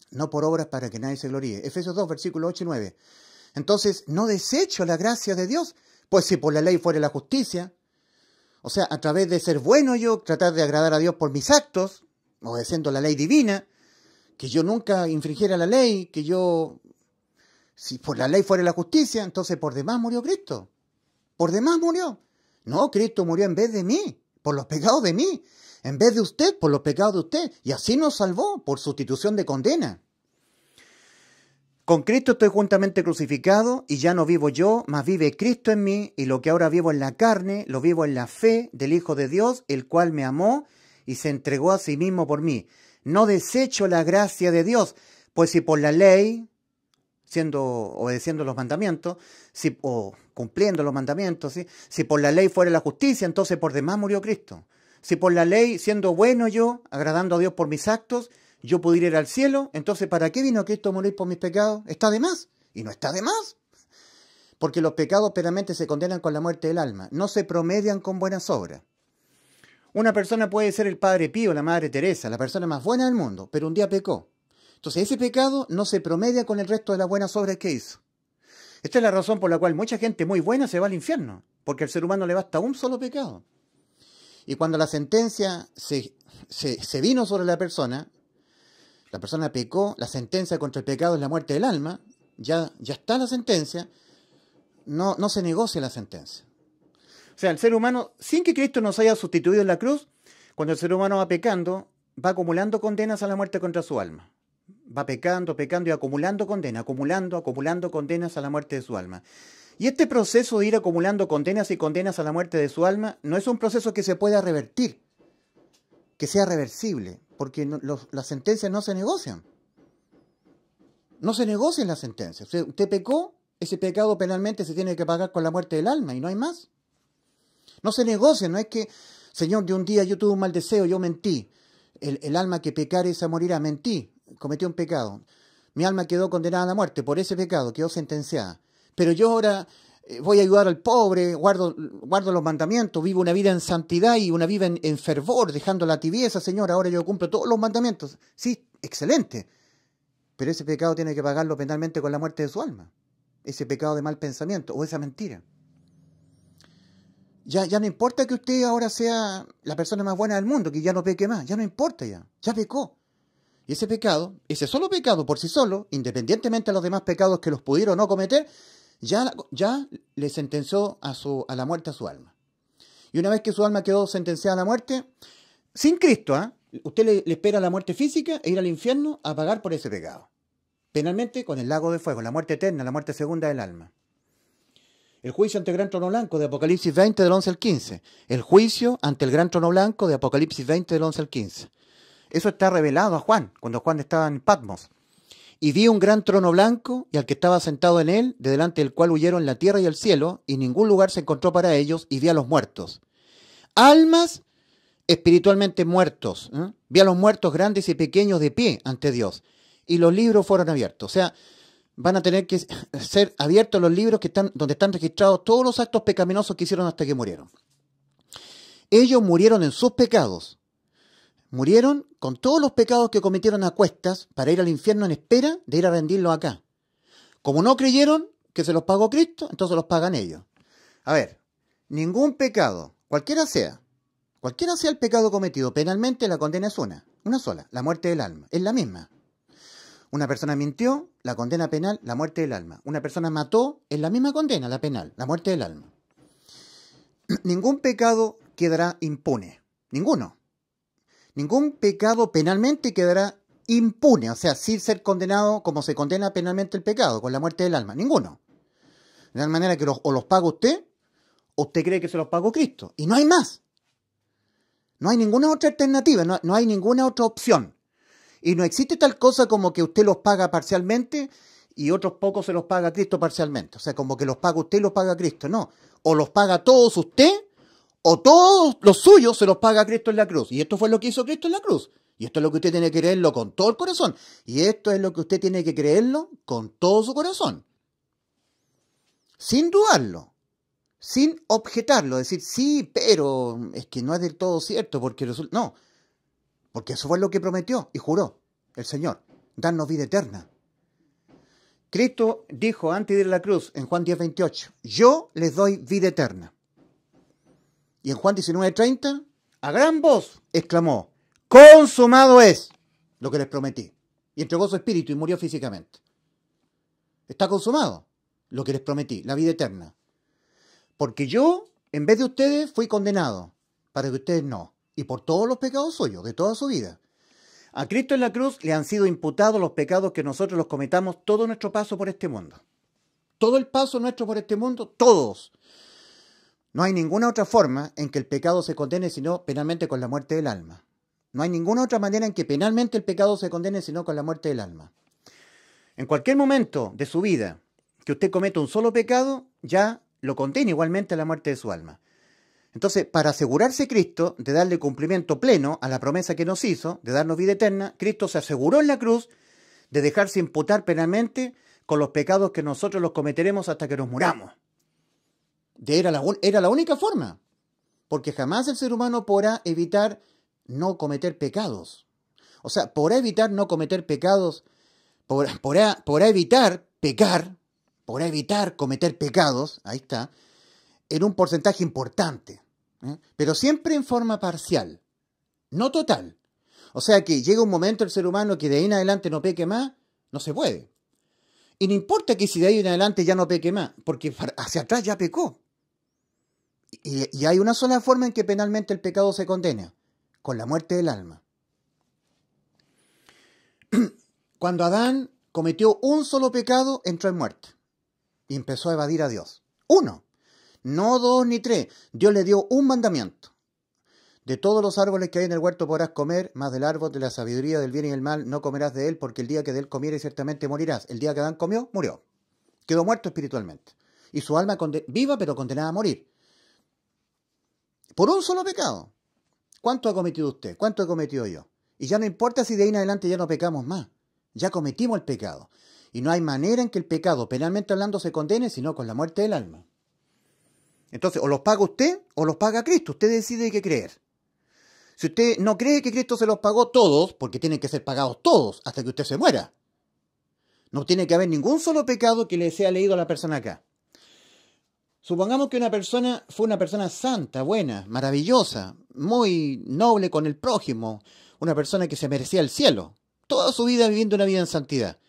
no por obras para que nadie se gloríe. Efesios 2, versículos 8 y 9. Entonces, no desecho la gracia de Dios, pues si por la ley fuera la justicia. O sea, a través de ser bueno yo, tratar de agradar a Dios por mis actos, obedeciendo la ley divina, que yo nunca infringiera la ley, que yo, si por la ley fuera la justicia, entonces por demás murió Cristo. Por demás murió. No, Cristo murió en vez de mí, por los pecados de mí, en vez de usted, por los pecados de usted. Y así nos salvó, por sustitución de condena. Con Cristo estoy juntamente crucificado y ya no vivo yo, mas vive Cristo en mí y lo que ahora vivo en la carne, lo vivo en la fe del Hijo de Dios, el cual me amó y se entregó a sí mismo por mí. No desecho la gracia de Dios, pues si por la ley, siendo obedeciendo los mandamientos, si, o cumpliendo los mandamientos, si por la ley fuera la justicia, entonces por demás murió Cristo. Si por la ley, siendo bueno yo, agradando a Dios por mis actos, yo pudiera ir al cielo, entonces ¿para qué vino Cristo a morir por mis pecados? ¿Está de más? Y no está de más. Porque los pecados peramente se condenan con la muerte del alma, no se promedian con buenas obras. Una persona puede ser el Padre Pío, la Madre Teresa, la persona más buena del mundo, pero un día pecó. Entonces ese pecado no se promedia con el resto de las buenas obras que hizo. Esta es la razón por la cual mucha gente muy buena se va al infierno, porque al ser humano le basta un solo pecado. Y cuando la sentencia se, se vino sobre la persona, la persona pecó, la sentencia contra el pecado es la muerte del alma, ya, ya está la sentencia, no, no se negocia la sentencia. O sea, el ser humano, sin que Cristo nos haya sustituido en la cruz, cuando el ser humano va pecando, va acumulando condenas a la muerte contra su alma. Va pecando, pecando y acumulando condenas, acumulando, acumulando condenas a la muerte de su alma. Y este proceso de ir acumulando condenas y condenas a la muerte de su alma no es un proceso que se pueda revertir, que sea reversible, porque las sentencias no se negocian. No se negocian las sentencias. usted pecó, ese pecado penalmente se tiene que pagar con la muerte del alma y no hay más. No se negocia, no es que, Señor, de un día yo tuve un mal deseo, yo mentí. El, alma que pecare esa morirá, mentí, cometió un pecado. Mi alma quedó condenada a la muerte por ese pecado, quedó sentenciada. Pero yo ahora eh, voy a ayudar al pobre, guardo, guardo los mandamientos, vivo una vida en santidad y una vida en, fervor, dejando la tibieza, Señor, ahora yo cumplo todos los mandamientos. Sí, excelente. Pero ese pecado tiene que pagarlo penalmente con la muerte de su alma. Ese pecado de mal pensamiento o esa mentira. Ya, ya no importa que usted ahora sea la persona más buena del mundo, que ya no peque más, ya no importa ya, ya pecó. Y ese pecado, ese solo pecado por sí solo, independientemente de los demás pecados que los pudieron o no cometer, ya, le sentenció a, su, a la muerte a su alma. Y una vez que su alma quedó sentenciada a la muerte, sin Cristo, ¿ah? usted le, le, espera la muerte física e ir al infierno a pagar por ese pecado. Penalmente con el lago de fuego, la muerte eterna, la muerte segunda del alma. El juicio ante el gran trono blanco de Apocalipsis 20 del 11 al 15. El juicio ante el gran trono blanco de Apocalipsis 20 del 11 al 15. Eso está revelado a Juan, cuando Juan estaba en Patmos. Y vi un gran trono blanco y al que estaba sentado en él, de delante del cual huyeron la tierra y el cielo, y ningún lugar se encontró para ellos, y vi a los muertos. Almas espiritualmente muertos. ¿eh? Vi a los muertos grandes y pequeños de pie ante Dios. Y los libros fueron abiertos. O sea, van a tener que [LAUGHS] ser abiertos los libros que están, donde están registrados todos los actos pecaminosos que hicieron hasta que murieron. Ellos murieron en sus pecados, Murieron con todos los pecados que cometieron a cuestas para ir al infierno en espera de ir a rendirlos acá. Como no creyeron que se los pagó Cristo, entonces los pagan ellos. A ver, ningún pecado, cualquiera sea, cualquiera sea el pecado cometido penalmente, la condena es una, una sola, la muerte del alma, es la misma. Una persona mintió, la condena penal, la muerte del alma. Una persona mató, es la misma condena, la penal, la muerte del alma. [CLEARS THROAT] Ningún pecado quedará impune, ninguno ningún pecado penalmente quedará impune, o sea, sin ser condenado como se condena penalmente el pecado, con la muerte del alma, ninguno. De tal manera que los, o los paga usted, o usted cree que se los pagó Cristo, y no hay más. No hay ninguna otra alternativa, no, no hay ninguna otra opción. Y no existe tal cosa como que usted los paga parcialmente y otros pocos se los paga Cristo parcialmente. O sea, como que los paga usted y los paga Cristo. No. O los paga todos usted o todos los suyos se los paga Cristo en la cruz. Y esto fue lo que hizo Cristo en la cruz. Y esto es lo que usted tiene que creerlo con todo el corazón. Y esto es lo que usted tiene que creerlo con todo su corazón. Sin dudarlo. Sin objetarlo. Decir, sí, pero es que no es del todo cierto. Porque No. Porque eso fue lo que prometió y juró el Señor. danos vida eterna. Cristo dijo antes de ir a la cruz en Juan 10, Yo les doy vida eterna. Y en Juan 19:30, a gran voz, exclamó, consumado es lo que les prometí. Y entregó su espíritu y murió físicamente. Está consumado lo que les prometí, la vida eterna. Porque yo, en vez de ustedes, fui condenado, para que ustedes no. Y por todos los pecados suyos, de toda su vida. A Cristo en la cruz le han sido imputados los pecados que nosotros los cometamos todo nuestro paso por este mundo. Todo el paso nuestro por este mundo, todos. No hay ninguna otra forma en que el pecado se condene sino penalmente con la muerte del alma. No hay ninguna otra manera en que penalmente el pecado se condene sino con la muerte del alma. En cualquier momento de su vida que usted cometa un solo pecado, ya lo contiene igualmente a la muerte de su alma. Entonces, para asegurarse Cristo de darle cumplimiento pleno a la promesa que nos hizo, de darnos vida eterna, Cristo se aseguró en la cruz de dejarse imputar penalmente con los pecados que nosotros los cometeremos hasta que nos muramos. De era, la, era la única forma, porque jamás el ser humano podrá evitar no cometer pecados. O sea, podrá evitar no cometer pecados, podrá, evitar pecar, podrá evitar cometer pecados, ahí está, en un porcentaje importante, ¿eh? pero siempre en forma parcial, no total. O sea que llega un momento el ser humano que de ahí en adelante no peque más, no se puede. Y no importa que si de ahí en adelante ya no peque más, porque hacia atrás ya pecó. Y, hay una sola forma en que penalmente el pecado se condena, con la muerte del alma. [CLEARS THROAT] Cuando Adán cometió un solo pecado, entró en muerte. Y empezó a evadir a Dios. Uno. No dos ni tres. Dios le dio un mandamiento. De todos los árboles que hay en el huerto podrás comer, más del árbol de la sabiduría del bien y el mal no comerás de él, porque el día que de él comiere ciertamente morirás. El día que Adán comió, murió. Quedó muerto espiritualmente. Y su alma viva, pero condenada a morir. Por un solo pecado. ¿Cuánto ha cometido usted? ¿Cuánto he cometido yo? Y ya no importa si de ahí en adelante ya no pecamos más. Ya cometimos el pecado. Y no hay manera en que el pecado, penalmente hablando, se condene, sino con la muerte del alma. Entonces, o los paga usted o los paga Cristo. Usted decide qué creer. Si usted no cree que Cristo se los pagó todos, porque tienen que ser pagados todos hasta que usted se muera. No tiene que haber ningún solo pecado que le sea leído a la persona acá. Supongamos que una persona fue una persona santa, buena, maravillosa, muy noble con el prójimo, una persona que se merecía el cielo, toda su vida viviendo una vida en santidad.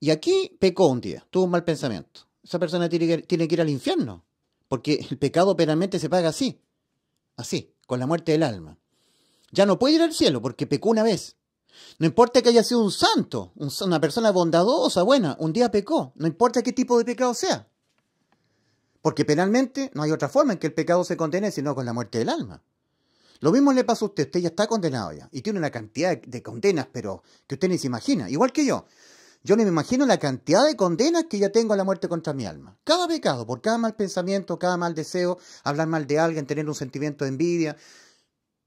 Y aquí pecó un día, tuvo un mal pensamiento. Esa persona tiene que, tiene que ir al infierno, porque el pecado penalmente se paga así, así, con la muerte del alma ya no puede ir al cielo porque pecó una vez. No importa que haya sido un santo, una persona bondadosa, buena, un día pecó, no importa qué tipo de pecado sea. Porque penalmente no hay otra forma en que el pecado se condene sino con la muerte del alma. Lo mismo le pasa a usted, usted ya está condenado ya, y tiene una cantidad de condenas, pero que usted ni se imagina, igual que yo. Yo ni me imagino la cantidad de condenas que ya tengo a la muerte contra mi alma. Cada pecado, por cada mal pensamiento, cada mal deseo, hablar mal de alguien, tener un sentimiento de envidia,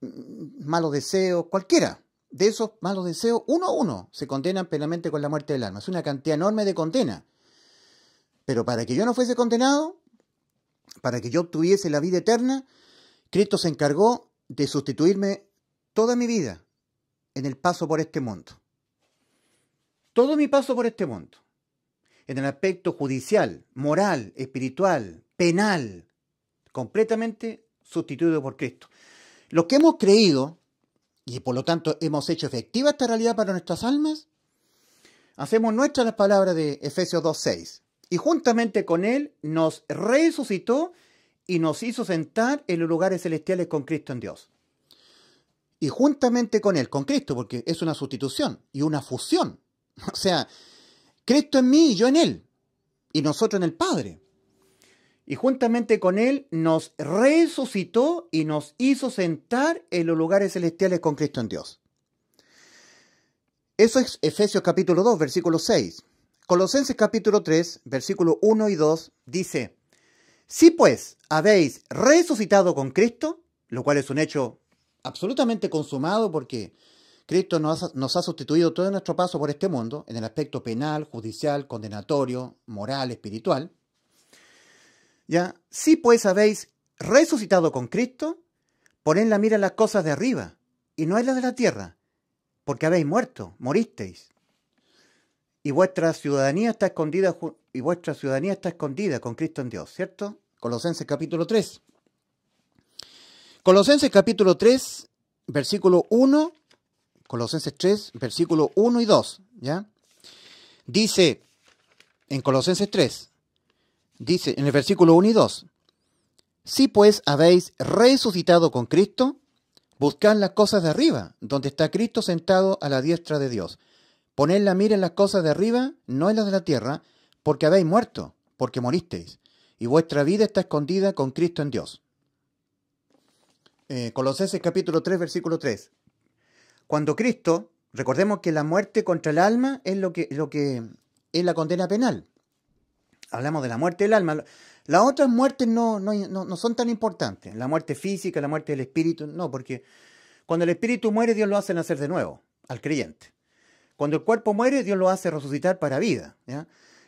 Mm, malos deseos, cualquiera de esos malos deseos, uno a uno, se condenan penalmente con la muerte del alma. Es una cantidad enorme de condena. Pero para que yo no fuese condenado, para que yo obtuviese la vida eterna, Cristo se encargó de sustituirme toda mi vida en el paso por este mundo. Todo mi paso por este mundo, en el aspecto judicial, moral, espiritual, penal, completamente sustituido por Cristo. Lo que hemos creído, y por lo tanto hemos hecho efectiva esta realidad para nuestras almas, hacemos nuestra la palabras de Efesios 2.6. Y juntamente con Él nos resucitó y nos hizo sentar en los lugares celestiales con Cristo en Dios. Y juntamente con Él, con Cristo, porque es una sustitución y una fusión. [LAUGHS] O sea, Cristo en mí y yo en Él. Y nosotros en el Padre y juntamente con Él nos resucitó y nos hizo sentar en los lugares celestiales con Cristo en Dios. Eso es Efesios capítulo 2, versículo 6. Colosenses capítulo 3, versículo 1 y 2 dice, Si pues habéis resucitado con Cristo, lo cual es un hecho absolutamente consumado porque Cristo nos nos ha sustituido todo nuestro paso por este mundo, en el aspecto penal, judicial, condenatorio, moral, espiritual, ¿Ya? Si pues habéis resucitado con Cristo, poned la mira en las cosas de arriba y no en las de la tierra, porque habéis muerto, moristeis. Y vuestra ciudadanía está escondida y vuestra ciudadanía está escondida con Cristo en Dios, ¿cierto? Colosenses capítulo 3. Colosenses capítulo 3, versículo 1, Colosenses 3, versículo 1 y 2, ¿ya? Dice en Colosenses 3, Dice en el versículo 1 y 2, si pues habéis resucitado con Cristo, buscad las cosas de arriba, donde está Cristo sentado a la diestra de Dios. Poned la mira en las cosas de arriba, no en las de la tierra, porque habéis muerto, porque moristeis, y vuestra vida está escondida con Cristo en Dios. Eh, Colosenses capítulo 3, versículo 3. Cuando Cristo, recordemos que la muerte contra el alma es lo que, lo que es la condena penal hablamos de la muerte del alma. Las otras muertes no, son tan importantes. La muerte física, la muerte del espíritu, no, porque cuando el espíritu muere, Dios lo hace nacer de nuevo, al creyente. Cuando el cuerpo muere, Dios lo hace resucitar para vida.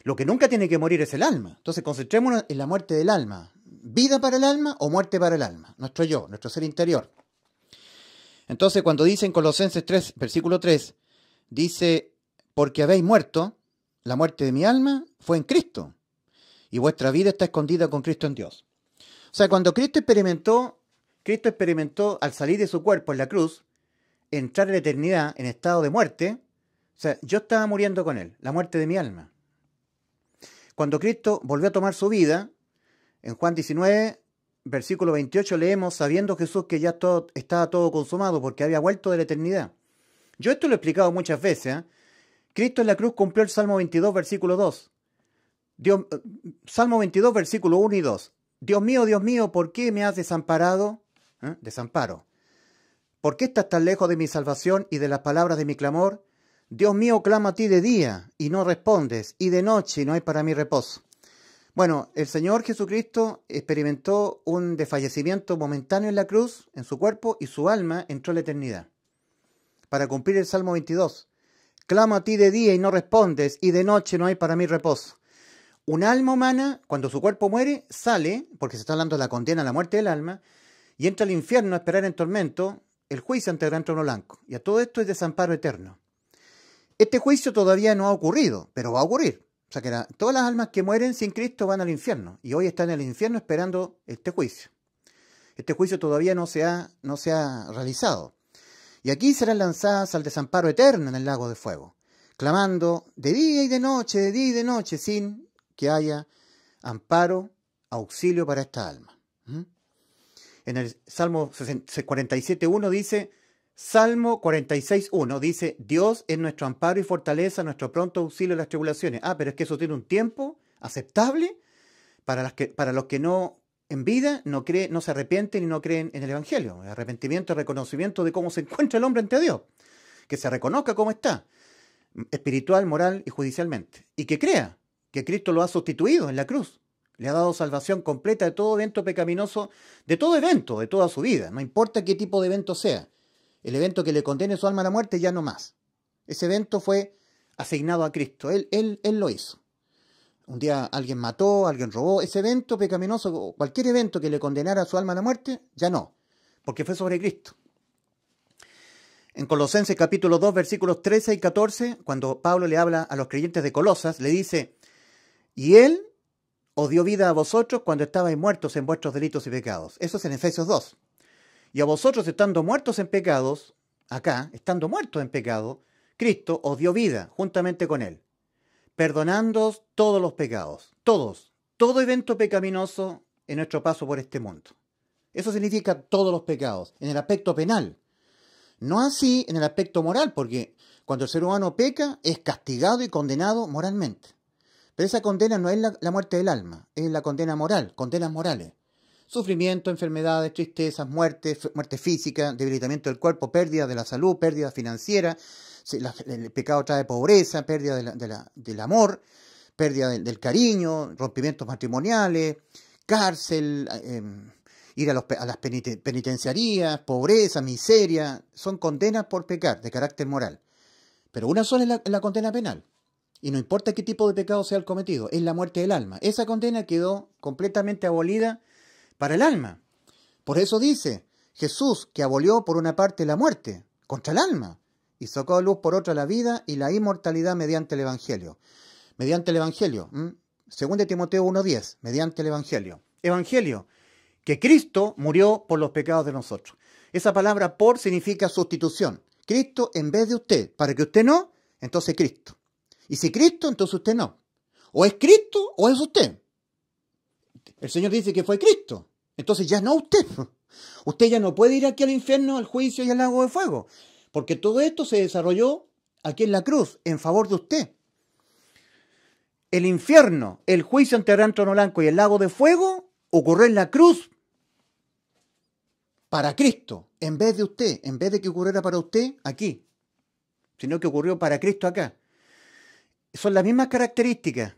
Lo que nunca tiene que morir es el alma. Entonces concentrémonos en la muerte del alma. Vida para el alma o muerte para el alma. Nuestro yo, nuestro ser interior. Entonces cuando dice en Colosenses 3, versículo 3, dice, porque habéis muerto, la muerte de mi alma fue en Cristo y vuestra vida está escondida con Cristo en Dios. O sea, cuando Cristo experimentó, Cristo experimentó al salir de su cuerpo en la cruz, entrar en la eternidad en estado de muerte, o sea, yo estaba muriendo con él, la muerte de mi alma. Cuando Cristo volvió a tomar su vida, en Juan 19, versículo 28, leemos, sabiendo Jesús que ya todo, estaba todo consumado porque había vuelto de la eternidad. Yo esto lo he explicado muchas veces. ¿eh? Cristo en la cruz cumplió el Salmo 22, versículo 2. Eh, Salmo 22, versículo 1 y 2. Dios mío, Dios mío, ¿por qué me has desamparado? ¿Eh? Desamparo. ¿Por qué estás tan lejos de mi salvación y de las palabras de mi clamor? Dios mío, clama a ti de día y no respondes, y de noche no hay para mí reposo. Bueno, el Señor Jesucristo experimentó un desfallecimiento momentáneo en la cruz, en su cuerpo, y su alma entró a la eternidad. Para cumplir el Salmo 22, Clama a ti de día y no respondes, y de noche no hay para mí reposo. Un alma humana, cuando su cuerpo muere, sale, porque se está hablando de la condena a la muerte del alma, y entra al infierno a esperar en tormento el juicio ante el gran trono blanco. Y a todo esto es desamparo eterno. Este juicio todavía no ha ocurrido, pero va a ocurrir. O sea que todas las almas que mueren sin Cristo van al infierno y hoy están en el infierno esperando este juicio. Este juicio todavía no se ha, no se ha realizado. Y aquí serán lanzadas al desamparo eterno en el lago de fuego, clamando de día y de noche, de día y de noche, sin que haya amparo, auxilio para esta alma. En el Salmo 47.1 dice, Salmo 46.1 dice, Dios es nuestro amparo y fortaleza, nuestro pronto auxilio en las tribulaciones. Ah, pero es que eso tiene un tiempo aceptable para, las que, para los que no en vida no, cree, no se arrepienten y no creen en el Evangelio. arrepentimiento, reconocimiento de cómo se [LAUGHS] encuentra el hombre ante Dios. Que se reconozca cómo está, espiritual, moral y judicialmente. Y que crea, que Cristo lo ha sustituido en la cruz. Le ha dado salvación completa de todo evento pecaminoso, de todo evento, de toda su vida. No importa qué tipo de evento sea. El evento que le condene su alma a la muerte ya no más. Ese evento fue asignado a Cristo. Él, él, él lo hizo. Un día alguien mató, alguien robó. Ese evento pecaminoso, cualquier evento que le condenara su alma a la muerte, ya no. Porque fue sobre Cristo. En Colosenses capítulo 2, versículos 13 y 14, cuando Pablo le habla a los creyentes de Colosas, le dice, y él os dio vida a vosotros cuando estabais muertos en vuestros delitos y pecados. Eso es en Efesios 2. Y a vosotros estando muertos en pecados, acá, estando muertos en pecado, Cristo os dio vida juntamente con él, perdonándoos todos los pecados, todos, todo evento pecaminoso en nuestro paso por este mundo. Eso significa todos los pecados, en el aspecto penal. No así en el aspecto moral, porque cuando el ser humano peca es castigado y condenado moralmente. Pero esa condena no es la, muerte del alma, es la condena moral, condenas morales. Sufrimiento, enfermedades, tristezas, muerte, muerte física, debilitamiento del cuerpo, pérdida de la salud, pérdida financiera, el pecado trae pobreza, pérdida del amor, pérdida del, cariño, rompimientos matrimoniales, cárcel, eh, ir a, las penitenciarías, pobreza, miseria, son condenas por pecar de carácter moral. Pero una sola es la condena penal. Y no importa qué tipo de pecado sea el cometido, es la muerte del alma. Esa condena quedó completamente abolida para el alma. Por eso dice Jesús que abolió por una parte la muerte contra el alma y sacó a luz por otra la vida y la inmortalidad mediante el Evangelio. Mediante el Evangelio. Segundo Según de Timoteo 1.10, mediante el Evangelio. Evangelio, que Cristo murió por los pecados de nosotros. Esa palabra por significa sustitución. Cristo en vez de usted. Para que usted no, entonces Cristo. Y si Cristo, entonces usted no. O es Cristo o es usted. El Señor dice que fue Cristo. Entonces ya no usted. [LAUGHS] Usted ya no puede ir aquí al infierno, al juicio y al lago de fuego. Porque todo esto se desarrolló aquí en la cruz, en favor de usted. El infierno, el juicio ante el trono blanco y el lago de fuego ocurrió en la cruz para Cristo, en vez de usted, en vez de que ocurriera para usted aquí, sino que ocurrió para Cristo acá son las mismas características.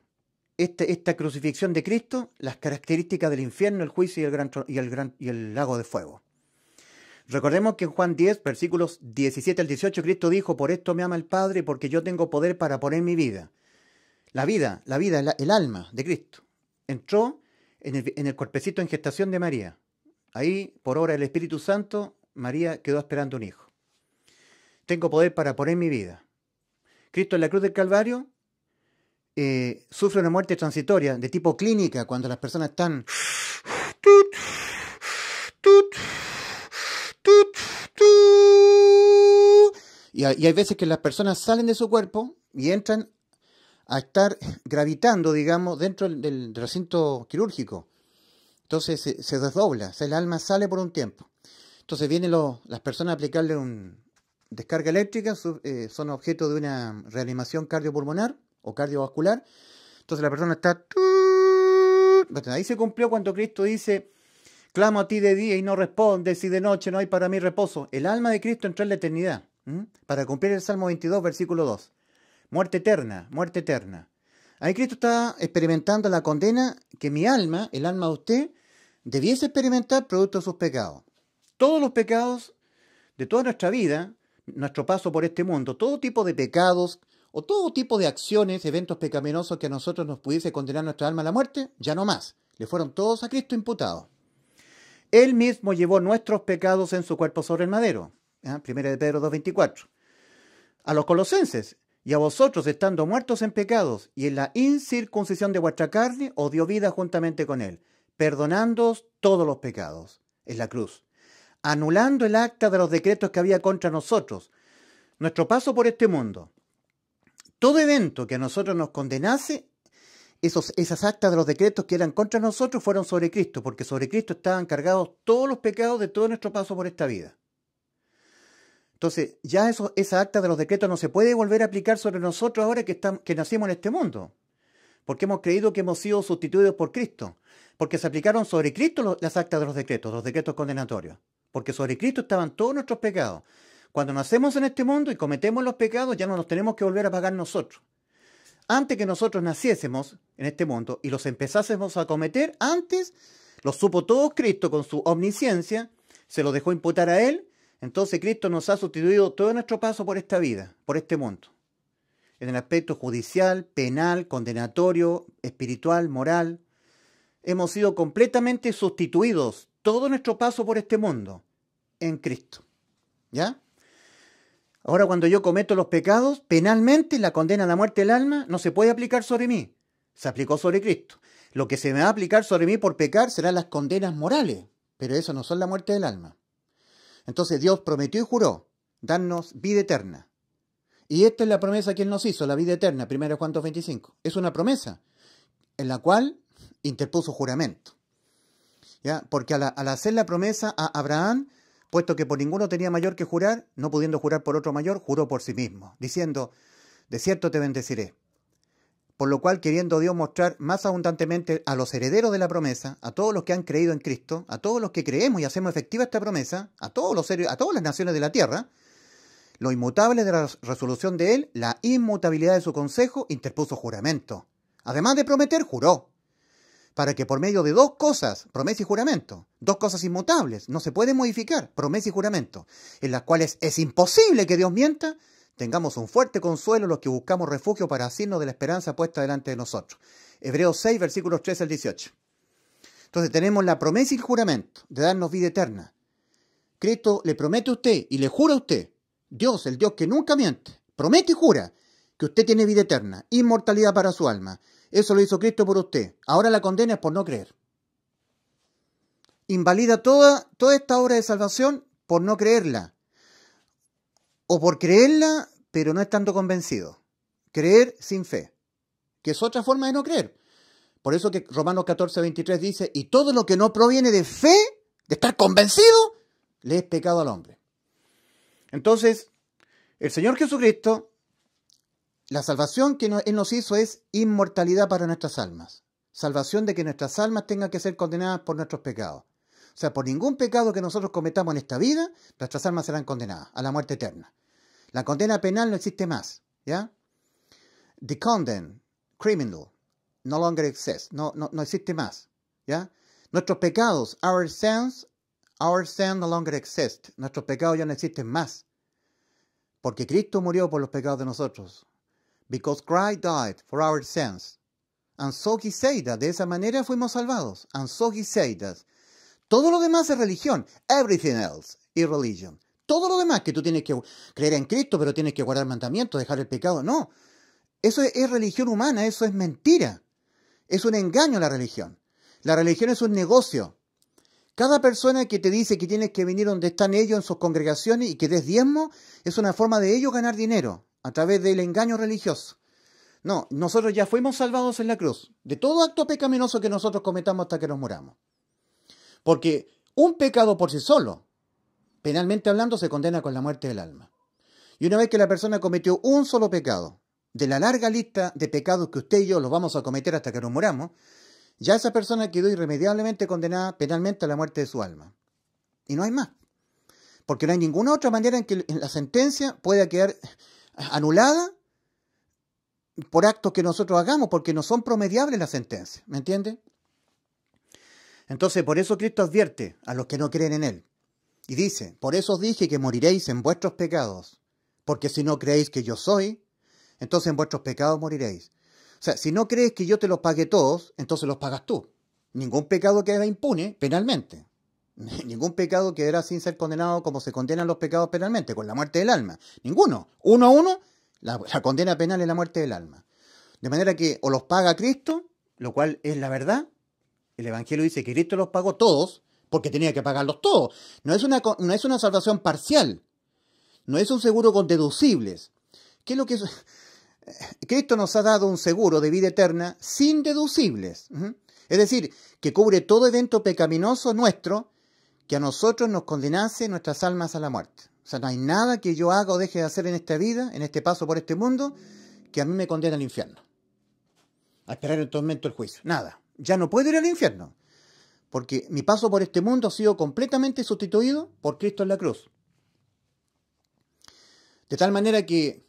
Este, esta crucifixión de Cristo, las características del infierno, el juicio y el, gran, y, el gran, y el lago de fuego. Recordemos que en Juan 10, versículos 17 al 18, Cristo dijo, por esto me ama el Padre, porque yo tengo poder para poner mi vida. La vida, la vida, el alma de Cristo. Entró en el, en el cuerpecito en gestación de María. Ahí, por obra del Espíritu Santo, María quedó esperando un hijo. Tengo poder para poner mi vida. Cristo en la cruz del Calvario eh, sufre una muerte transitoria de tipo clínica cuando las personas están y hay veces que las personas salen de su cuerpo y entran a estar gravitando, digamos, dentro del recinto quirúrgico. Entonces se, desdobla, el alma sale por un tiempo. Entonces vienen las personas a aplicarle un descarga eléctrica, eh, son objeto de una reanimación cardiopulmonar o cardiovascular. Entonces la persona está... Ahí se cumplió cuando Cristo dice, clamo a ti de día y no respondes, y de noche no hay para mí reposo. El alma de Cristo entró en la eternidad, para cumplir el Salmo 22, versículo 2. Muerte eterna, muerte eterna. Ahí Cristo está experimentando la condena que mi alma, el alma de usted, debiese experimentar producto de sus pecados. Todos los pecados de toda nuestra vida, nuestro paso por este mundo, todo tipo de pecados, o todo tipo de acciones, eventos pecaminosos que a nosotros nos pudiese condenar nuestra alma a la muerte, ya no más. Le fueron todos a Cristo imputados. Él mismo llevó nuestros pecados en su cuerpo sobre el madero. 1 Primera de Pedro 2.24. A los colosenses, y a vosotros estando muertos en pecados y en la incircuncisión de vuestra carne, os dio vida juntamente con él, perdonándoos todos los pecados. Es la cruz. Anulando el acta de los decretos que había contra nosotros. Nuestro paso por este mundo, todo evento que a nosotros nos condenase, esos, esas actas de los decretos que eran contra nosotros fueron sobre Cristo, porque sobre Cristo estaban cargados todos los pecados de todo nuestro paso por esta vida. Entonces, ya eso, esa acta de los decretos no se puede volver a aplicar sobre nosotros ahora que, estamos, que nacimos en este mundo, porque hemos creído que hemos sido sustituidos por Cristo, porque se aplicaron sobre Cristo las actas de los decretos, los decretos condenatorios, porque sobre Cristo estaban todos nuestros pecados. Cuando nacemos en este mundo y cometemos los pecados, ya no nos tenemos que volver a pagar nosotros. Antes que nosotros naciésemos en este mundo y los empezásemos a cometer, antes lo supo todo Cristo con su omnisciencia, se lo dejó imputar a Él, entonces Cristo nos ha sustituido todo nuestro paso por esta vida, por este mundo, en el aspecto judicial, penal, condenatorio, espiritual, moral. Hemos sido completamente sustituidos todo nuestro paso por este mundo en Cristo. ¿Ya? Ahora cuando yo cometo los pecados, penalmente la condena a la muerte del alma no se puede aplicar sobre mí. Se aplicó sobre Cristo. Lo que se me va a aplicar sobre mí por pecar serán las condenas morales, pero eso no son la muerte del alma. Entonces Dios prometió y juró darnos vida eterna. Y esta es la promesa que Él nos hizo, la vida eterna, 1 Juan 25. Es una promesa en la cual interpuso juramento. ¿Ya? Porque al hacer la promesa a Abraham, puesto que por ninguno tenía mayor que jurar, no pudiendo jurar por otro mayor, juró por sí mismo, diciendo, de cierto te bendeciré. Por lo cual, queriendo Dios mostrar más abundantemente a los herederos de la promesa, a todos los que han creído en Cristo, a todos los que creemos y hacemos efectiva esta promesa, a todos los a todas las naciones de la tierra, lo inmutable de la resolución de él, la inmutabilidad de su consejo, interpuso juramento. Además de prometer, juró para que por medio de dos cosas, promesa y juramento, dos cosas inmutables, no se pueden modificar, promesa y juramento, en las cuales es imposible que Dios mienta, tengamos un fuerte consuelo los que buscamos refugio para asirnos de la esperanza puesta delante de nosotros. Hebreos 6, versículos 13 al 18. Entonces tenemos la promesa y el juramento de darnos vida eterna. Cristo le promete a usted y le jura a usted, Dios, el Dios que nunca miente, promete y jura que usted tiene vida eterna, inmortalidad para su alma, eso lo hizo Cristo por usted. Ahora la condena es por no creer. Invalida toda, toda esta obra de salvación por no creerla. O por creerla, pero no estando convencido. Creer sin fe. Que es otra forma de no creer. Por eso que Romanos 14, 23 dice, y todo lo que no proviene de fe, de estar convencido, le es pecado al hombre. Entonces, el Señor Jesucristo la salvación que Él nos hizo es inmortalidad para nuestras almas. Salvación de que nuestras almas tengan que ser condenadas por nuestros pecados. O sea, por ningún pecado que nosotros cometamos en esta vida, nuestras almas serán condenadas a la muerte eterna. La condena penal no existe más. ¿Ya? The condemn, criminal, no longer exists. No, no, existe más. ¿Ya? Nuestros pecados, our sins, our sins no longer exist. Nuestros pecados ya no existen más. Porque Cristo murió por los pecados de nosotros because Christ died for our sins. And so he said that. De esa manera fuimos salvados. And so he said Todo lo demás es religión. Everything else is religion. Todo lo demás que tú tienes que creer en Cristo, pero tienes que guardar mandamientos, dejar el pecado. No. Eso es, es religión humana, eso es mentira. Es un engaño la religión. La religión es un negocio. Cada persona que te dice que tienes que venir donde están ellos en sus congregaciones y que des diezmo, es una forma de ellos ganar dinero a través del engaño religioso. No, nosotros ya fuimos salvados en la cruz de todo acto pecaminoso que nosotros cometamos hasta que nos moramos. Porque un pecado por sí solo, penalmente hablando, se condena con la muerte del alma. Y una vez que la persona cometió un solo pecado, de la larga lista de pecados que usted y yo los vamos a cometer hasta que nos moramos, ya esa persona quedó irremediablemente condenada penalmente a la muerte de su alma. Y no hay más. Porque no hay ninguna otra manera en que la sentencia pueda quedar anulada por actos que nosotros hagamos, porque no son promediables las sentencias, ¿me entiende? Entonces, por eso Cristo advierte a los que no creen en Él. Y dice, por eso os dije que moriréis en vuestros pecados, porque si no creéis que yo soy, entonces en vuestros pecados moriréis. O sea, si no crees que yo te los pagué todos, entonces los pagas tú. Ningún pecado queda impune penalmente. [LAUGHS] Ningún pecado quedará sin ser condenado como se condenan los pecados penalmente, con la muerte del alma. Ninguno. Uno a uno, [LAUGHS] la, condena penal es la muerte del alma. De manera que o los paga Cristo, lo cual es la verdad. El Evangelio dice que Cristo los pagó todos, porque tenía que pagarlos todos. No es una, no es una salvación parcial. No es un seguro con deducibles. ¿Qué es lo que es? [LAUGHS] Cristo nos ha dado un seguro de vida eterna sin deducibles. Es decir, que cubre todo evento pecaminoso nuestro que a nosotros nos condenase nuestras almas a la muerte. O sea, no hay nada que yo haga o deje de hacer en esta vida, en este paso por este mundo, que a mí me condena al infierno. A esperar el tormento el juicio. Nada. Ya no puedo ir al infierno. Porque mi paso por este mundo ha sido completamente sustituido por Cristo en la cruz. De tal manera que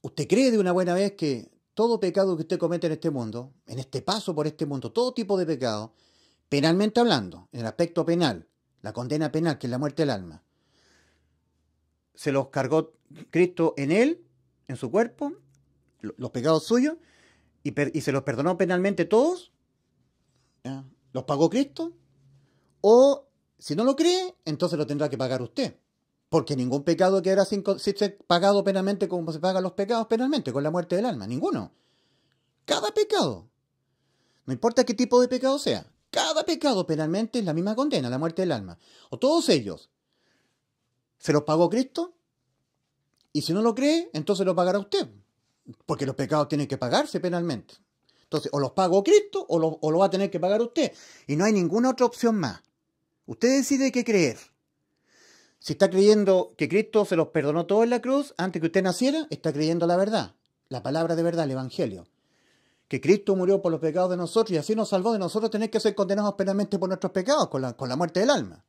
usted cree de una buena vez que todo pecado que usted comete en este mundo, en este paso por este mundo, todo tipo de pecado, penalmente hablando, en el aspecto penal, la condena penal, que es la muerte del alma, se los cargó Cristo en él, en su cuerpo, los pecados suyos, y, se los perdonó penalmente todos, los pagó Cristo, o si no lo cree, entonces lo tendrá que pagar usted. Porque ningún pecado quedará sin ser pagado penalmente como se pagan los pecados penalmente, con la muerte del alma. Ninguno. Cada pecado. No importa qué tipo de pecado sea cada pecado penalmente es la misma condena, la muerte del alma. O todos ellos. ¿Se los pagó Cristo? Y si no lo cree, entonces lo pagará usted. Porque los pecados tienen que pagarse penalmente. Entonces, o los pagó Cristo o lo, va a tener que pagar usted. Y no hay ninguna otra opción más. Usted decide qué creer. Si está creyendo que Cristo se los perdonó todo en la cruz antes que usted naciera, está creyendo la verdad, la palabra de verdad, el Evangelio que Cristo murió por los pecados de nosotros y así nos salvó de nosotros tener que ser condenados penalmente por nuestros pecados, con la, muerte del alma.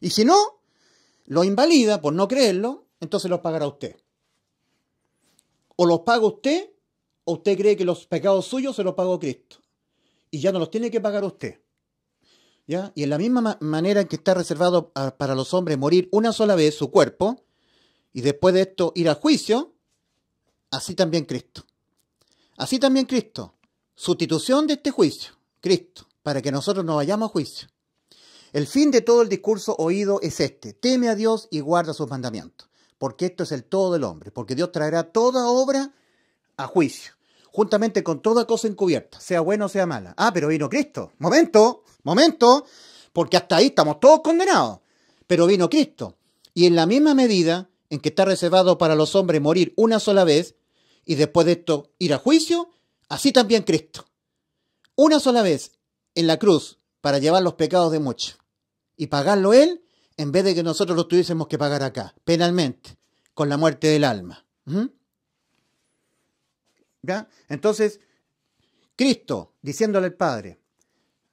Y si no, lo invalida por no creerlo, entonces los pagará usted. O los paga usted, o usted cree que los pecados suyos se los pagó Cristo. Y ya no los tiene que pagar usted. ¿Ya? Y en la misma manera manera que está reservado ah, para los hombres morir una sola vez su cuerpo, y después de esto ir a juicio, así también Cristo. Así también Cristo. Sustitución de este juicio, Cristo, para que nosotros no vayamos a juicio. El fin de todo el discurso oído es este, teme a Dios y guarda sus mandamientos, porque esto es el todo del hombre, porque Dios traerá toda obra a juicio, juntamente con toda cosa encubierta, sea buena o sea mala. Ah, pero vino Cristo. Momento, momento, porque hasta ahí estamos todos condenados, pero vino Cristo. Y en la misma medida en que está reservado para los hombres morir una sola vez, y después de esto ir a juicio, así también Cristo. Una sola vez en la cruz para llevar los pecados de muchos y pagarlo Él en vez de que nosotros lo tuviésemos que pagar acá, penalmente, con la muerte del alma. ¿Mm? ¿Ya? Entonces, Cristo, diciéndole al Padre,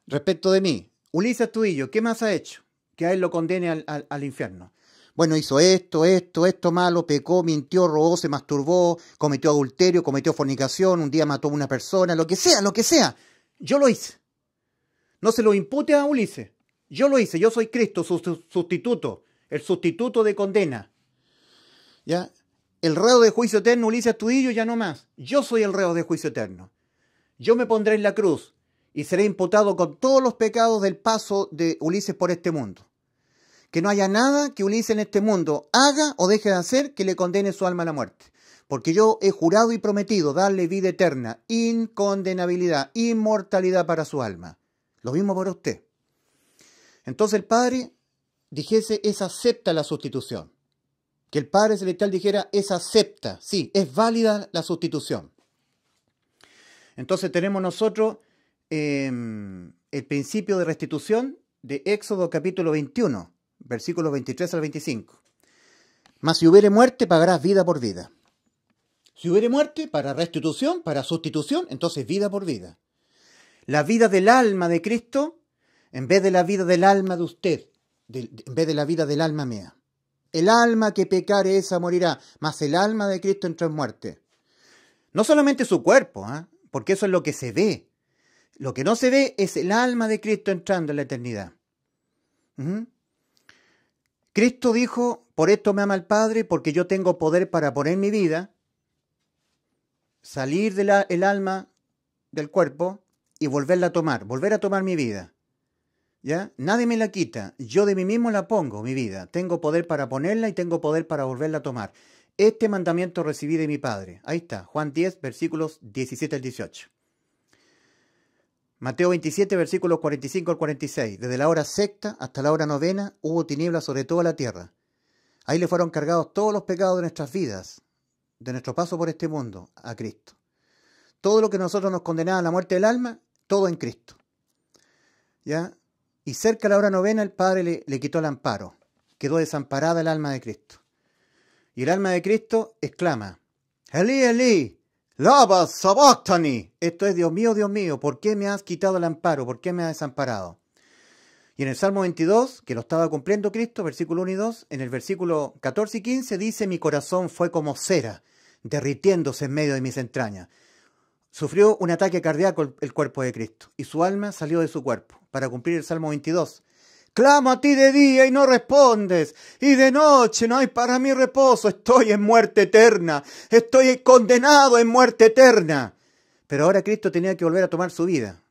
respecto de mí, Ulises yo, ¿qué más ha hecho? Que a Él lo condene al infierno bueno, hizo esto, esto, esto malo, pecó, mintió, robó, se masturbó, cometió adulterio, cometió fornicación, un día mató a una persona, lo que sea, lo que sea. Yo lo hice. No se lo impute a Ulises. Yo lo hice, yo soy Cristo, su, sustituto, el sustituto de condena. ¿Ya? El reo de juicio eterno, Ulises yo ya no más. Yo soy el reo de juicio eterno. Yo me pondré en la cruz y seré imputado con todos los pecados del paso de Ulises por este mundo que no haya nada que Ulises en este mundo haga o deje de hacer que le condene su alma a la muerte. Porque yo he jurado y prometido darle vida eterna, incondenabilidad, inmortalidad para su alma. Lo mismo para usted. Entonces el Padre dijese, es acepta la sustitución. Que el Padre Celestial dijera, es acepta, sí, es válida la sustitución. Entonces tenemos nosotros em, el principio de restitución de Éxodo capítulo 21 versículos 23 al 25. Mas si hubiere muerte, pagarás vida por vida. Si hubiere muerte, para restitución, para sustitución, entonces vida por vida. La vida del alma de Cristo en vez de la vida del alma de usted, en vez de la vida del alma mía. El alma que pecare esa morirá, mas el alma de Cristo entró en muerte. No solamente su cuerpo, ¿eh? porque eso es lo que se ve. Lo que no se ve es el alma de Cristo entrando en la eternidad. Cristo dijo, por esto me ama el Padre, porque yo tengo poder para poner mi vida, salir del alma del cuerpo y volverla a tomar, volver a tomar mi vida. ¿Ya? Nadie me la quita, yo de mí mismo la pongo, mi vida. Tengo poder para ponerla y tengo poder para volverla a tomar. Este mandamiento recibí de mi Padre. Ahí está, Juan 10, versículos 17 al 18. Mateo 27, versículos 45 al 46. Desde la hora sexta hasta la hora novena hubo tinieblas sobre toda la tierra. Ahí le fueron cargados todos los pecados de nuestras vidas, de nuestro paso por este mundo, a Cristo. Todo lo que nosotros nos condenaba a la muerte del alma, todo en Cristo. ¿Ya? Y cerca de la hora novena el Padre le, quitó el amparo. Quedó desamparada el alma de Cristo. Y el alma de Cristo exclama, Elí, Lava Sabachthani. Esto es, Dios mío, Dios mío, ¿por qué me has quitado el amparo? ¿Por qué me has desamparado? Y en el Salmo 22, que lo estaba cumpliendo Cristo, versículo 1 y 2, en el versículo 14 y 15 dice, mi corazón fue como cera, derritiéndose en medio de mis entrañas. Sufrió un ataque cardíaco el cuerpo de Cristo y su alma salió de su cuerpo para cumplir el Salmo 22. Clamo a ti de día y no respondes, y de noche no hay para mí reposo. Estoy en muerte eterna, estoy condenado en muerte eterna. Pero ahora Cristo tenía que volver a tomar su vida,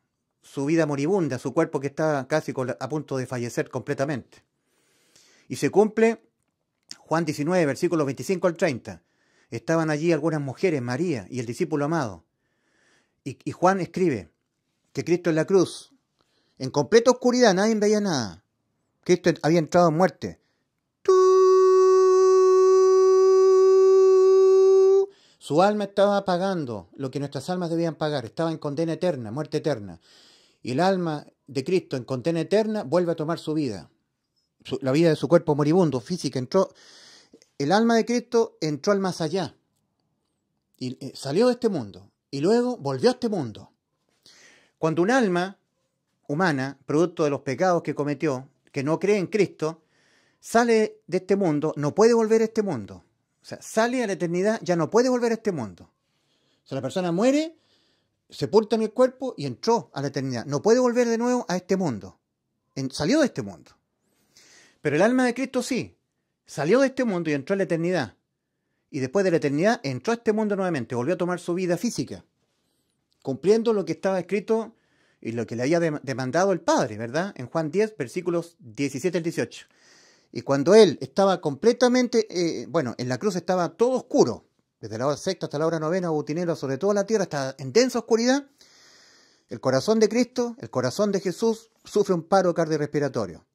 su vida moribunda, su cuerpo que estaba casi a punto de fallecer completamente. Y se cumple Juan 19, versículos 25 al 30. Estaban allí algunas mujeres, María y el discípulo amado. Y, y Juan escribe que Cristo en la cruz, en completa oscuridad, nadie veía nada. Cristo había entrado en muerte. Su alma estaba pagando lo que nuestras almas debían pagar, estaba en condena eterna, muerte eterna. Y el alma de Cristo en condena eterna vuelve a tomar su vida, la vida de su cuerpo moribundo, física. Entró, el alma de Cristo entró al más allá y eh, salió de este mundo y luego volvió a este mundo. Cuando un alma humana, producto de los pecados que cometió, que no cree en Cristo, sale de este mundo, no puede volver a este mundo. O sea, sale a la eternidad, ya no puede volver a este mundo. O sea, la persona muere, sepulta en el cuerpo y entró a la eternidad. No puede volver de nuevo a este mundo. salió de este mundo. Pero el alma de Cristo sí. Salió de este mundo y entró a la eternidad. Y después de la eternidad entró a este mundo nuevamente, volvió a tomar su vida física, cumpliendo lo que estaba escrito y lo que le había demandado el Padre, ¿verdad? En Juan 10, versículos 17 al 18. Y cuando él estaba completamente, eh, bueno, en la cruz estaba todo oscuro, desde la hora sexta hasta la hora novena, Butinero, sobre toda la tierra, está en densa oscuridad. El corazón de Cristo, el corazón de Jesús, sufre un paro cardiorrespiratorio,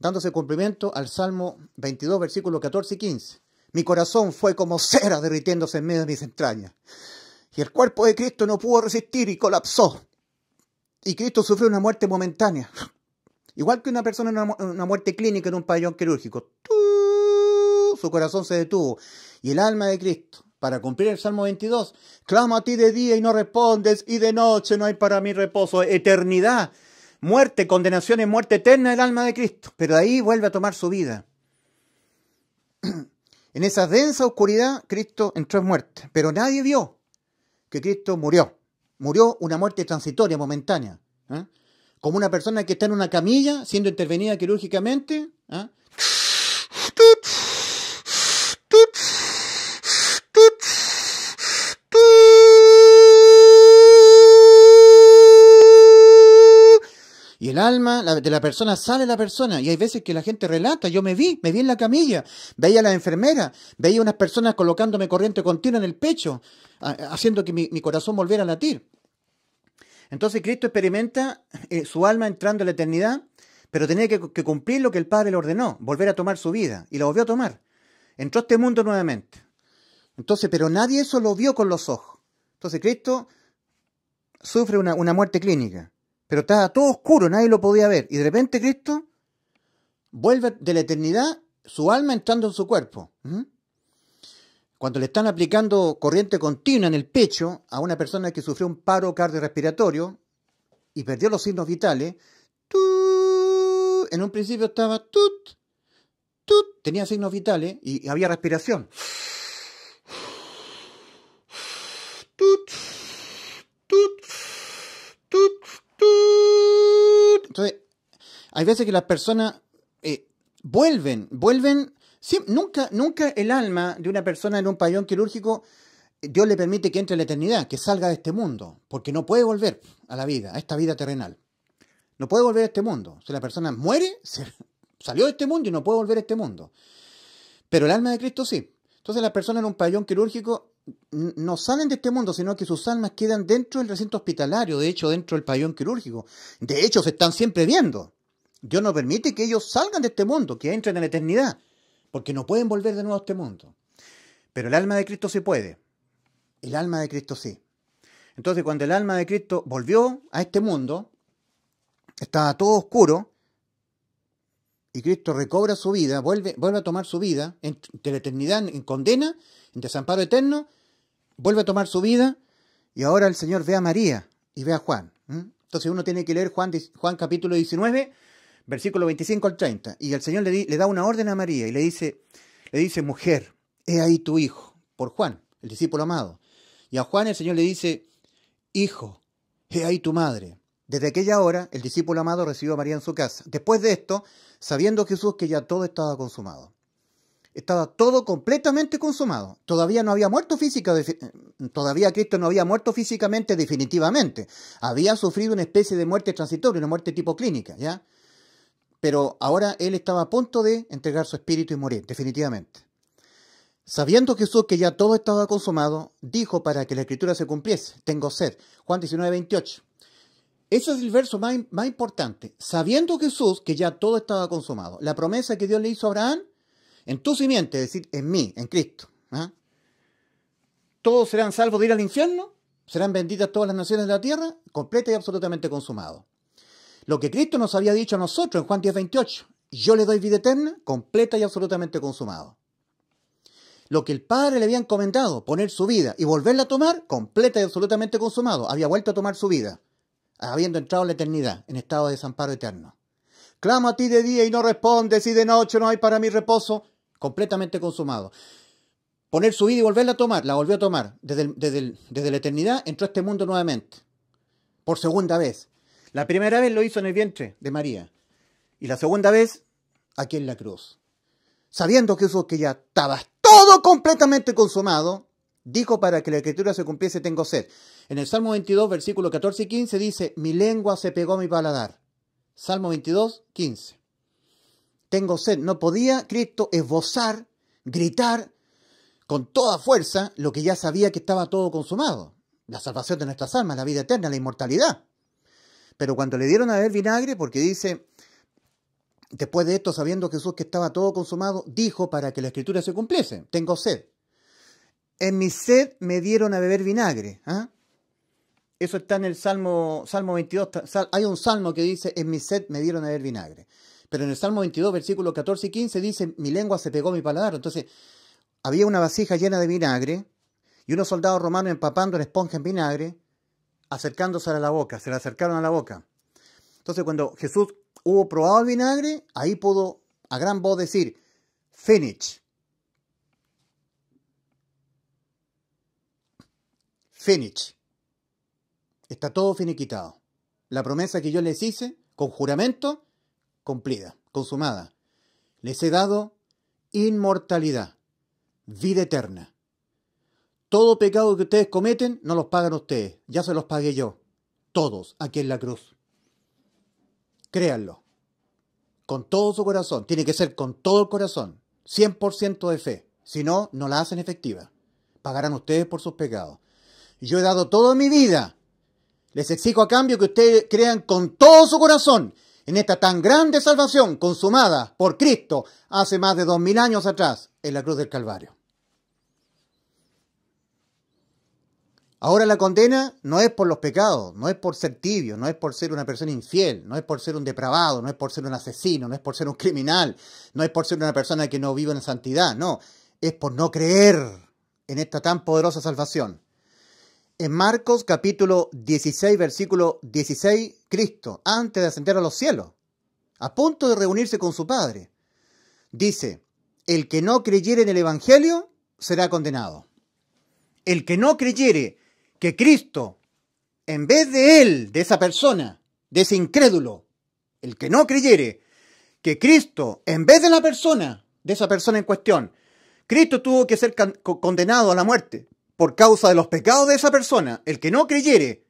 dándose cumplimiento al Salmo 22, versículos 14 y 15. Mi corazón fue como cera derritiéndose en medio de mis entrañas. Y el cuerpo de Cristo no pudo resistir y colapsó. Y Cristo sufrió una muerte momentánea. Igual que una persona en una, muerte clínica en un pabellón quirúrgico. Su corazón se detuvo. Y el alma de Cristo, para cumplir el Salmo 22, clama a ti de día y no respondes, y de noche no hay para mí reposo. Eternidad, muerte, condenación y muerte eterna el alma de Cristo. Pero ahí vuelve a tomar su vida. [CLEARS THROAT] En esa densa oscuridad, Cristo entró en muerte. Pero nadie vio que Cristo murió. Murió una muerte transitoria, momentánea. ¿eh? Como una persona que está en una camilla siendo intervenida quirúrgicamente. ¿eh? alma de la persona sale la persona. Y hay veces que la gente relata, yo me vi, me vi en la camilla, veía a la enfermera, veía a unas personas colocándome corriente continua en el pecho, haciendo que mi, corazón volviera a latir. Entonces Cristo experimenta eh, su alma entrando en la eternidad, pero tenía que, cumplir lo que el Padre le ordenó, volver a tomar su vida, y lo volvió a tomar. Entró a este mundo nuevamente. Entonces, pero nadie eso lo vio con los ojos. Entonces Cristo sufre una muerte clínica pero estaba todo oscuro, nadie lo podía ver. Y de repente Cristo vuelve de la eternidad su alma entrando en su cuerpo. Cuando le están aplicando corriente continua en el pecho a una persona que sufrió un paro cardiorrespiratorio y perdió los signos vitales, en un principio estaba tut, tut, tenía signos vitales y había respiración. hay veces que las personas eh, vuelven, vuelven, nunca, nunca el alma de una persona en un pabellón quirúrgico, eh, Dios le permite que entre en la eternidad, que salga de este mundo, porque no puede volver a la vida, a esta vida terrenal. No puede volver a este mundo. Si la persona muere, [LAUGHS] salió de este mundo y no puede volver a este mundo. Pero el alma de Cristo sí. Entonces las personas en un pabellón quirúrgico no salen de este mundo, sino que sus almas quedan dentro del recinto hospitalario, de hecho dentro del pabellón quirúrgico. De hecho, se están siempre viendo. Dios no permite que ellos salgan de este mundo, que entren en la eternidad, porque no pueden volver de nuevo a este mundo. Pero el alma de Cristo sí puede. El alma de Cristo sí. Entonces cuando el alma de Cristo volvió a este mundo, estaba todo oscuro, y Cristo recobra su vida, vuelve, vuelve a tomar su vida, de la eternidad en condena, en desamparo eterno, vuelve a tomar su vida, y ahora el Señor ve a María y ve a Juan. Entonces uno tiene que leer Juan, Juan capítulo 19 versículo 25 al 30. Y el Señor le, da una orden a María y le dice, le dice, mujer, he ahí tu hijo, por Juan, el discípulo amado. Y a Juan el Señor le dice, hijo, he ahí tu madre. Desde aquella hora, el discípulo amado recibió a María en su casa. Después de esto, sabiendo Jesús que ya todo estaba consumado. Estaba todo completamente consumado. Todavía no había muerto física, todavía Cristo no había muerto físicamente definitivamente. Había sufrido una especie de muerte transitoria, una muerte tipo clínica, ¿ya? pero ahora él estaba a punto de entregar su espíritu y morir, definitivamente. Sabiendo Jesús que ya todo estaba consumado, dijo para que la escritura se cumpliese, tengo sed. Juan 19, 28. Ese es el verso más, importante. Sabiendo Jesús que ya todo estaba consumado, la promesa que Dios le hizo a Abraham, en tu simiente, es decir, en mí, en Cristo. ¿ah? Todos serán salvos de ir al infierno, serán benditas todas las naciones de la tierra, completa y absolutamente consumado. Lo que Cristo nos había dicho a nosotros en Juan 10, 28. Yo le doy vida eterna, completa y absolutamente consumado. Lo que el Padre le había encomendado, poner su vida y volverla a tomar, completa y absolutamente consumado. Había vuelto a tomar su vida, habiendo entrado en la eternidad, en estado de desamparo eterno. Clamo a ti de día y no respondes, y de noche no hay para mí reposo, completamente consumado. Poner su vida y volverla a tomar, la volvió a tomar. Desde, desde la eternidad entró a este mundo nuevamente, por segunda vez. La primera vez lo hizo en el vientre de María y la segunda vez aquí en la cruz. Sabiendo que eso que ya estaba todo completamente consumado, dijo para que la escritura se cumpliese tengo sed. En el Salmo 22, versículo 14 y 15 dice, mi lengua se pegó a mi paladar. Salmo 22, 15. Tengo sed. No podía Cristo esbozar, gritar con toda fuerza lo que ya sabía que estaba todo consumado. La salvación de nuestras almas, la vida eterna, la inmortalidad. Pero cuando le dieron a beber vinagre, porque dice, después de esto, sabiendo Jesús que estaba todo consumado, dijo para que la escritura se cumpliese, tengo sed. En mi sed me dieron a beber vinagre. ¿ah? Eso está en el Salmo, Salmo 22. hay un salmo que dice, en mi sed me dieron a beber vinagre. Pero en el Salmo 22, versículos 14 y 15 dice, mi lengua se pegó a mi paladar. Entonces, había una vasija llena de vinagre y unos soldados romanos empapando la esponja en vinagre acercándose a la boca, se le acercaron a la boca. Entonces cuando Jesús hubo probado el vinagre, ahí pudo a gran voz decir, finish. Finish. Está todo finiquitado. La promesa que yo les hice, con juramento, cumplida, consumada. Les he dado inmortalidad, vida eterna. Todo pecado que ustedes cometen no los pagan ustedes, ya se los pagué yo. Todos, aquí en la cruz. Créanlo. Con todo su corazón. Tiene que ser con todo el corazón. 100% de fe. Si no, no la hacen efectiva. Pagarán ustedes por sus pecados. Yo he dado toda mi vida. Les exijo a cambio que ustedes crean con todo su corazón en esta tan grande salvación consumada por Cristo hace más de dos mil años atrás en la cruz del Calvario. Ahora la condena no es por los pecados, no es por ser tibio, no es por ser una persona infiel, no es por ser un depravado, no es por ser un asesino, no es por ser un criminal, no es por ser una persona que no vive en la santidad, no, es por no creer en esta tan poderosa salvación. En Marcos capítulo 16, versículo 16, Cristo, antes de ascender a los cielos, a punto de reunirse con su Padre, dice, el que no creyere en el Evangelio será condenado. El que no creyere que Cristo, en vez de él, de esa persona, de ese incrédulo, el que no creyere, que Cristo, en vez de la persona, de esa persona en cuestión, Cristo tuvo que ser condenado a la muerte por causa de los pecados de esa persona, el que no creyere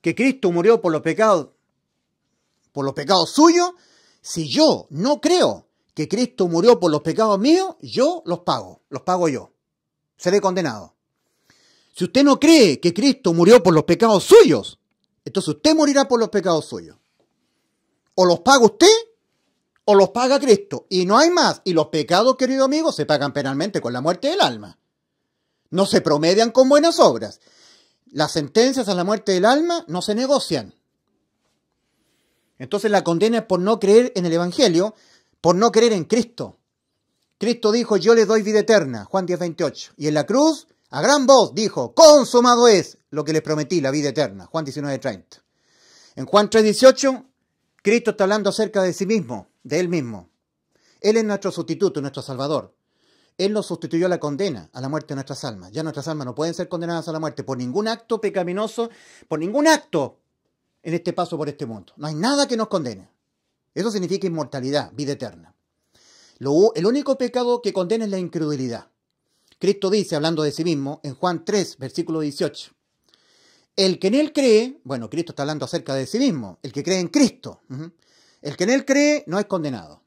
que Cristo murió por los pecados, por los pecados suyos, si yo no creo que Cristo murió por los pecados míos, yo los pago, los pago yo. Seré condenado. Si usted no cree que Cristo murió por los pecados suyos, entonces usted morirá por los pecados suyos. O los paga usted o los paga Cristo. Y no hay más. Y los pecados, querido amigo, se pagan penalmente con la muerte del alma. No se promedian con buenas obras. Las sentencias a la muerte del alma no se negocian. Entonces la condena es por no creer en el Evangelio, por no creer en Cristo. Cristo dijo, yo le doy vida eterna, Juan 10, 28. Y en la cruz a gran voz dijo, consumado es lo que les prometí, la vida eterna. Juan 30. En Juan 3.18, Cristo está hablando acerca de sí mismo, de Él mismo. Él es nuestro sustituto, nuestro Salvador. Él nos sustituyó a la condena, a la muerte de nuestras almas. Ya nuestras almas no pueden ser condenadas a la muerte por ningún acto pecaminoso, por ningún acto en este paso por este mundo. No hay nada que nos condene. Eso significa inmortalidad, vida eterna. el único pecado que condena es la incredulidad. Cristo dice, hablando de sí mismo, en Juan 3, versículo 18, el que en él cree, bueno, Cristo está hablando acerca de sí mismo, el que cree en Cristo, el que en él cree no es condenado.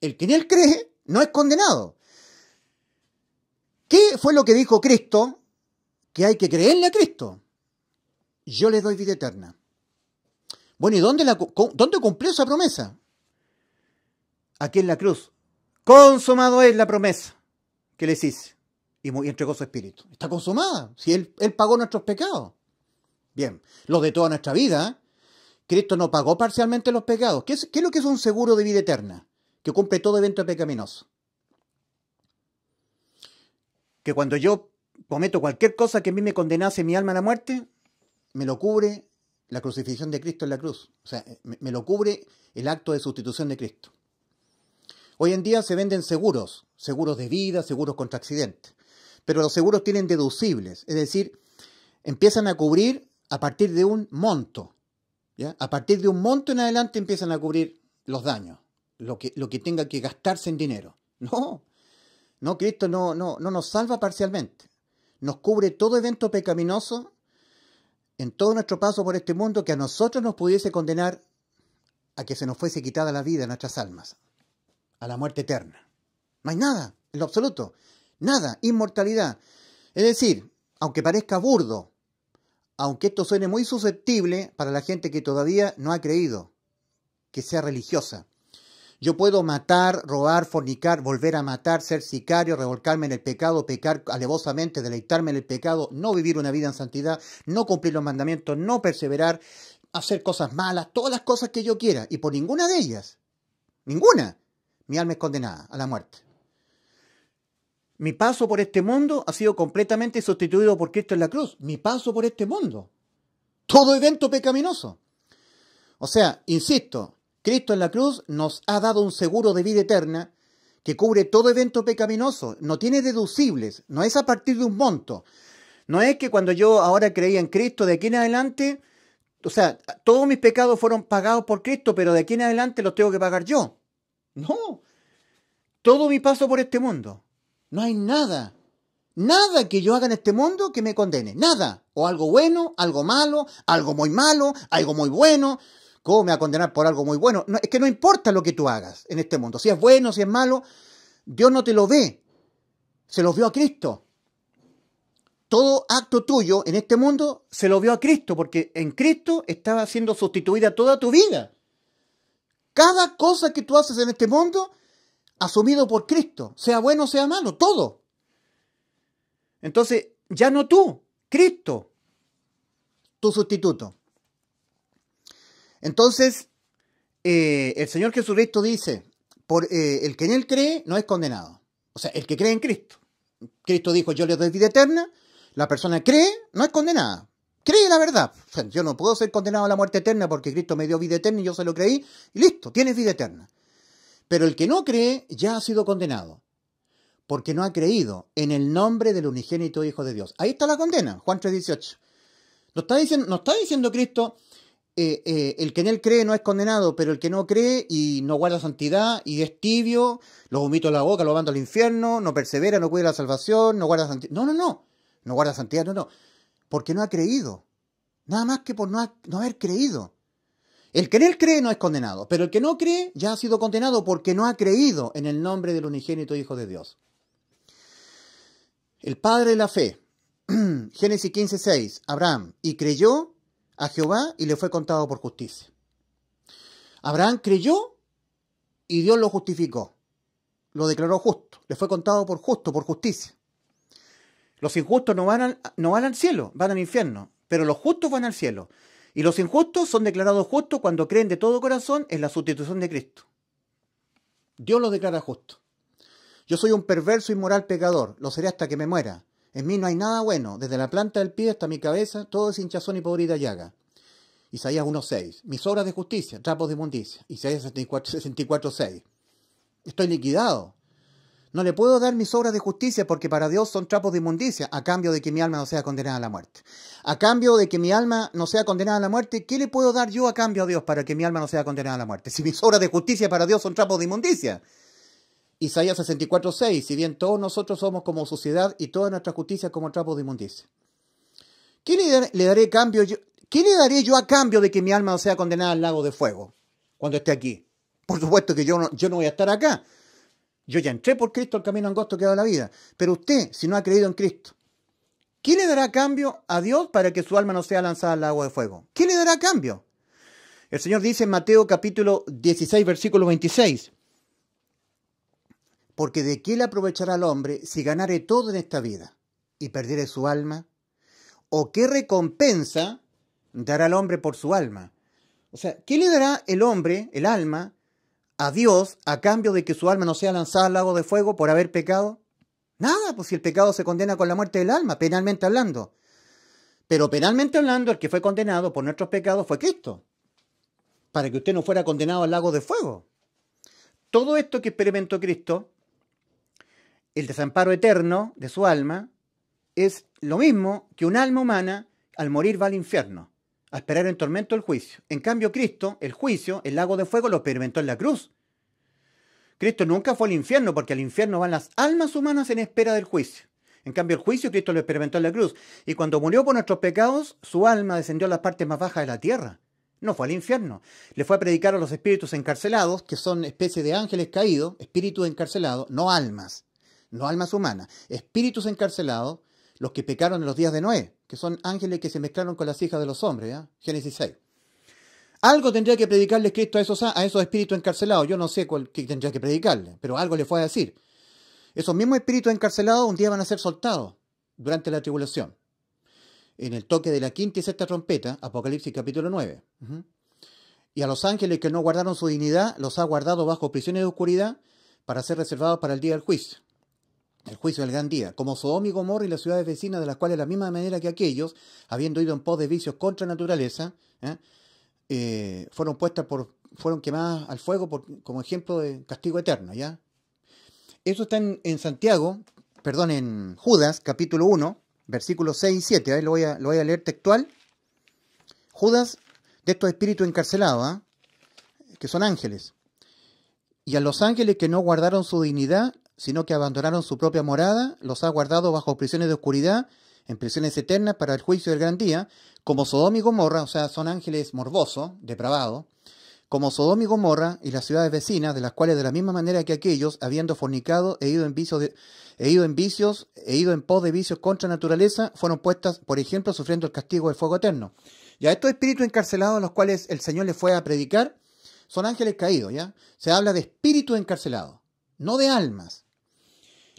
El que en él cree no es condenado. ¿Qué fue lo que dijo Cristo? Que hay que creerle a Cristo. Yo le doy vida eterna. Bueno, ¿y dónde, dónde cumplió esa promesa? Aquí en la cruz. Consumado es la promesa. ¿Qué les hice. Y, entregó su espíritu. Está consumada. Si él, pagó nuestros pecados. Bien, los de toda nuestra vida. ¿eh? Cristo no pagó parcialmente los pecados. ¿Qué es, lo que es un seguro de vida eterna? Que cumple todo evento pecaminoso. Que cuando yo cometo cualquier cosa que a mí me condenase mi alma a la muerte, me lo cubre la crucifixión de Cristo en la cruz. O sea, eh, me lo cubre el acto de sustitución de Cristo. Hoy en día se venden seguros, seguros de vida, seguros contra accidentes, pero los seguros tienen deducibles, es decir, empiezan a cubrir a partir de un monto. ¿ya? A partir de un monto en adelante empiezan a cubrir los daños, lo que, lo que tenga que gastarse en dinero. [LAUGHS] No, no, Cristo no, no, no nos salva parcialmente. Nos cubre todo evento pecaminoso en todo nuestro paso por este mundo que a nosotros nos pudiese condenar a que se nos fuese quitada la vida en nuestras almas a la muerte eterna. No hay nada, en lo absoluto. Nada, inmortalidad. Es decir, aunque parezca burdo, aunque esto suene muy susceptible para la gente que todavía no ha creído, que sea religiosa. Yo puedo matar, robar, fornicar, volver a matar, ser sicario, revolcarme en el pecado, pecar alevosamente, deleitarme en el pecado, no vivir una vida en santidad, no cumplir los mandamientos, no perseverar, hacer cosas malas, todas las cosas que yo quiera. Y por ninguna de ellas, ninguna, mi alma es condenada a la muerte. Mi paso por este mundo ha sido completamente sustituido por Cristo en la cruz. Mi paso por este mundo. Todo evento pecaminoso. O sea, insisto, Cristo en la cruz nos ha dado un seguro de vida eterna que cubre todo evento pecaminoso. No tiene deducibles, no es a partir de un monto. No es que cuando yo ahora creía en Cristo, de aquí en adelante, o sea, todos mis pecados fueron pagados por Cristo, pero de aquí en adelante los tengo que pagar yo. No. Todo mi paso por este mundo. No hay nada. Nada que yo haga en este mundo que me condene. Nada. O algo bueno, algo malo, algo muy malo, algo muy bueno. ¿Cómo me va a condenar por algo muy bueno? es que no importa lo que tú hagas en este mundo. Si es bueno, si es malo, Dios no te lo ve. Se lo vio a Cristo. Todo acto tuyo en este mundo se lo vio a Cristo, porque en Cristo estaba siendo sustituida toda tu vida. Cada cosa que tú haces en este mundo, asumido por Cristo, sea bueno o sea malo, todo. Entonces, ya no tú, Cristo, tu sustituto. Entonces, eh, el Señor Jesucristo dice, por, eh, el que en Él cree no es condenado. O sea, el que cree en Cristo. Cristo dijo, yo le doy vida eterna. La persona cree, no es condenada cree la verdad. yo no puedo ser condenado a la muerte eterna porque Cristo me dio vida eterna y yo se lo creí y listo, tienes vida eterna. Pero el que no cree ya ha sido condenado porque no ha creído en el nombre del unigénito Hijo de Dios. Ahí está la condena, Juan 3.18. No está diciendo, está diciendo Cristo, eh, eh, el que en él cree no es condenado, pero el que no cree y no guarda santidad y es tibio, lo vomito en la boca, lo mando al infierno, no persevera, no cuida la salvación, no guarda santidad. No, no, no. No guarda santidad, no, no porque no ha creído. Nada más que por no, haber creído. El que en él cree no es condenado, pero el que no cree ya ha sido condenado porque no ha creído en el nombre del unigénito Hijo de Dios. El padre de la fe, [CLEARS THROAT] Génesis 15, Abraham, y creyó a Jehová y le fue contado por justicia. Abraham creyó y Dios lo justificó, lo declaró justo, le fue contado por justo, por justicia. Los injustos no van, al, no van al cielo, van al infierno, pero los justos van al cielo. Y los injustos son declarados justos cuando creen de todo corazón en la sustitución de Cristo. Dios los declara justos. Yo soy un perverso, y moral pecador, lo seré hasta que me muera. En mí no hay nada bueno, desde la planta del pie hasta mi cabeza, todo es hinchazón y podrida llaga. Isaías 1.6. Mis obras de justicia, trapos de inmundicia. Isaías 64.6. Estoy liquidado, no le puedo dar mis obras de justicia porque para Dios son trapos de inmundicia, a cambio de que mi alma no sea condenada a la muerte. A cambio de que mi alma no sea condenada a la muerte, ¿qué le puedo dar yo a cambio a Dios para que mi alma no sea condenada a la muerte? Si mis obras de justicia para Dios son trapos de inmundicia. Isaías 64:6, si bien todos nosotros somos como sociedad y toda nuestra justicia como trapos de inmundicia. ¿Qué le, daré cambio yo? le daré yo a cambio de que mi alma no sea condenada al lago de fuego cuando esté aquí? Por supuesto que yo no voy a estar acá. Yo ya entré por Cristo al camino angosto que da la vida. Pero usted, si no ha creído en Cristo, ¿quién le dará cambio a Dios para que su alma no sea lanzada al agua de fuego? ¿Quién le dará cambio? El Señor dice en Mateo capítulo 16, versículo 26. Porque de qué le aprovechará el hombre si ganare todo en esta vida y perdiere su alma? ¿O qué recompensa dará el hombre por su alma? O sea, ¿qué le dará el hombre, el alma, a Dios a cambio de que su alma no sea lanzada al lago de fuego por haber pecado? Nada, pues si el pecado se condena con la muerte del alma, penalmente hablando. Pero penalmente hablando, el que fue condenado por nuestros pecados fue Cristo, para que usted no fuera condenado al lago de fuego. Todo esto que experimentó Cristo, el desamparo eterno de su alma, es lo mismo que un alma humana al morir va al infierno a esperar en tormento el juicio. En cambio, Cristo, el juicio, el lago de fuego, lo experimentó en la cruz. Cristo nunca fue al infierno, porque al infierno van las almas humanas en espera del juicio. En cambio, el juicio Cristo lo experimentó en la cruz. Y cuando murió por nuestros pecados, su alma descendió a las partes más bajas de la tierra. No fue al infierno. Le fue a predicar a los espíritus encarcelados, que son especie de ángeles caídos, espíritus encarcelados, no almas, no almas humanas, espíritus encarcelados, los que pecaron en los días de Noé que son ángeles que se mezclaron con las hijas de los hombres, Génesis 6. Algo tendría que predicarle Cristo a esos, a esos espíritus encarcelados. Yo no sé cuál qué tendría que predicarle, pero algo le fue a decir. Esos mismos espíritus encarcelados un día van a ser soltados durante la tribulación. En el toque de la quinta y sexta trompeta, Apocalipsis capítulo 9. Y a los ángeles que no guardaron su dignidad, los ha guardado bajo prisiones de oscuridad para ser reservados para el día del juicio el juicio del gran día, como Sodom y Gomorra y las ciudades vecinas, de las cuales de la misma manera que aquellos, habiendo ido en pos de vicios contra naturaleza, ¿eh? Eh, fueron puestas por, fueron quemadas al fuego por, como ejemplo de castigo eterno, ¿ya? Eso está en, Santiago, perdón, en Judas, capítulo 1, versículos 6 y 7, ahí lo voy a, lo voy a leer textual. Judas, de estos espíritus encarcelados, ¿ah? que son ángeles. Y a los ángeles que no guardaron su dignidad sino que abandonaron su propia morada, los ha guardado bajo prisiones de oscuridad, en prisiones eternas para el juicio del gran día, como Sodoma y Gomorra, o sea, son ángeles morbosos, depravados, como Sodoma y Gomorra y las ciudades vecinas, de las cuales de la misma manera que aquellos, habiendo fornicado e ido en vicios, de, e ido en vicios, e ido en pos de vicios contra naturaleza, fueron puestas, por ejemplo, sufriendo el castigo del fuego eterno. Y a estos espíritus encarcelados, a los cuales el Señor les fue a predicar, son ángeles caídos, ¿ya? Se habla de espíritus encarcelados, no de almas.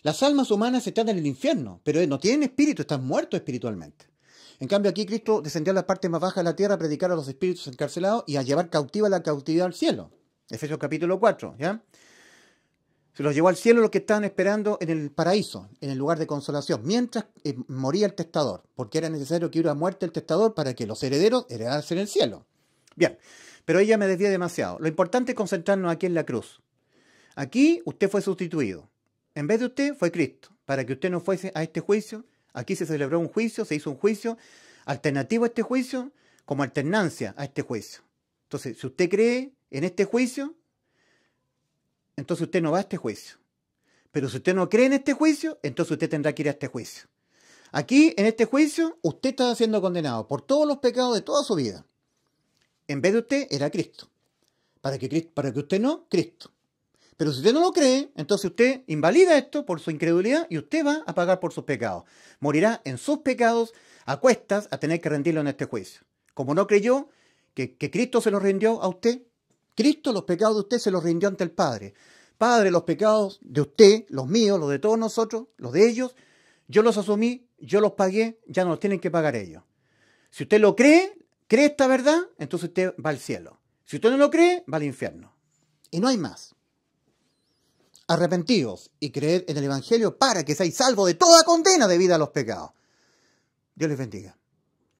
Las almas humanas están en el infierno, pero no tienen espíritu, están muertos espiritualmente. En cambio, aquí Cristo descendió a la parte más baja de la tierra a predicar a los espíritus encarcelados y a llevar cautiva la cautividad al cielo. Efesios capítulo 4, ¿ya? Se los llevó al cielo los que estaban esperando en el paraíso, en el lugar de consolación, mientras eh, moría el testador, porque era necesario que hubiera muerte el testador para que los herederos heredasen el cielo. Bien, pero ella me desvía demasiado. Lo importante es concentrarnos aquí en la cruz. Aquí usted fue sustituido. En vez de usted fue Cristo, para que usted no fuese a este juicio. Aquí se celebró un juicio, se hizo un juicio alternativo a este juicio, como alternancia a este juicio. Entonces, si usted cree en este juicio, entonces usted no va a este juicio. Pero si usted no cree en este juicio, entonces usted tendrá que ir a este juicio. Aquí, en este juicio, usted está siendo condenado por todos los pecados de toda su vida. En vez de usted, era Cristo. Para que, para que usted no, Cristo. Pero si usted no lo cree, entonces usted invalida esto por su incredulidad y usted va a pagar por sus pecados. Morirá en sus pecados a cuestas a tener que rendirlo en este juicio. Como no creyó que, que Cristo se lo rindió a usted, Cristo los pecados de usted se los rindió ante el Padre. Padre, los pecados de usted, los míos, los de todos nosotros, los de ellos, yo los asumí, yo los pagué, ya no los tienen que pagar ellos. Si usted lo cree, cree esta verdad, entonces usted va al cielo. Si usted no lo cree, va al infierno. Y no hay más arrepentidos y creed en el Evangelio para que seáis salvos de toda condena debida a los pecados. Dios les bendiga.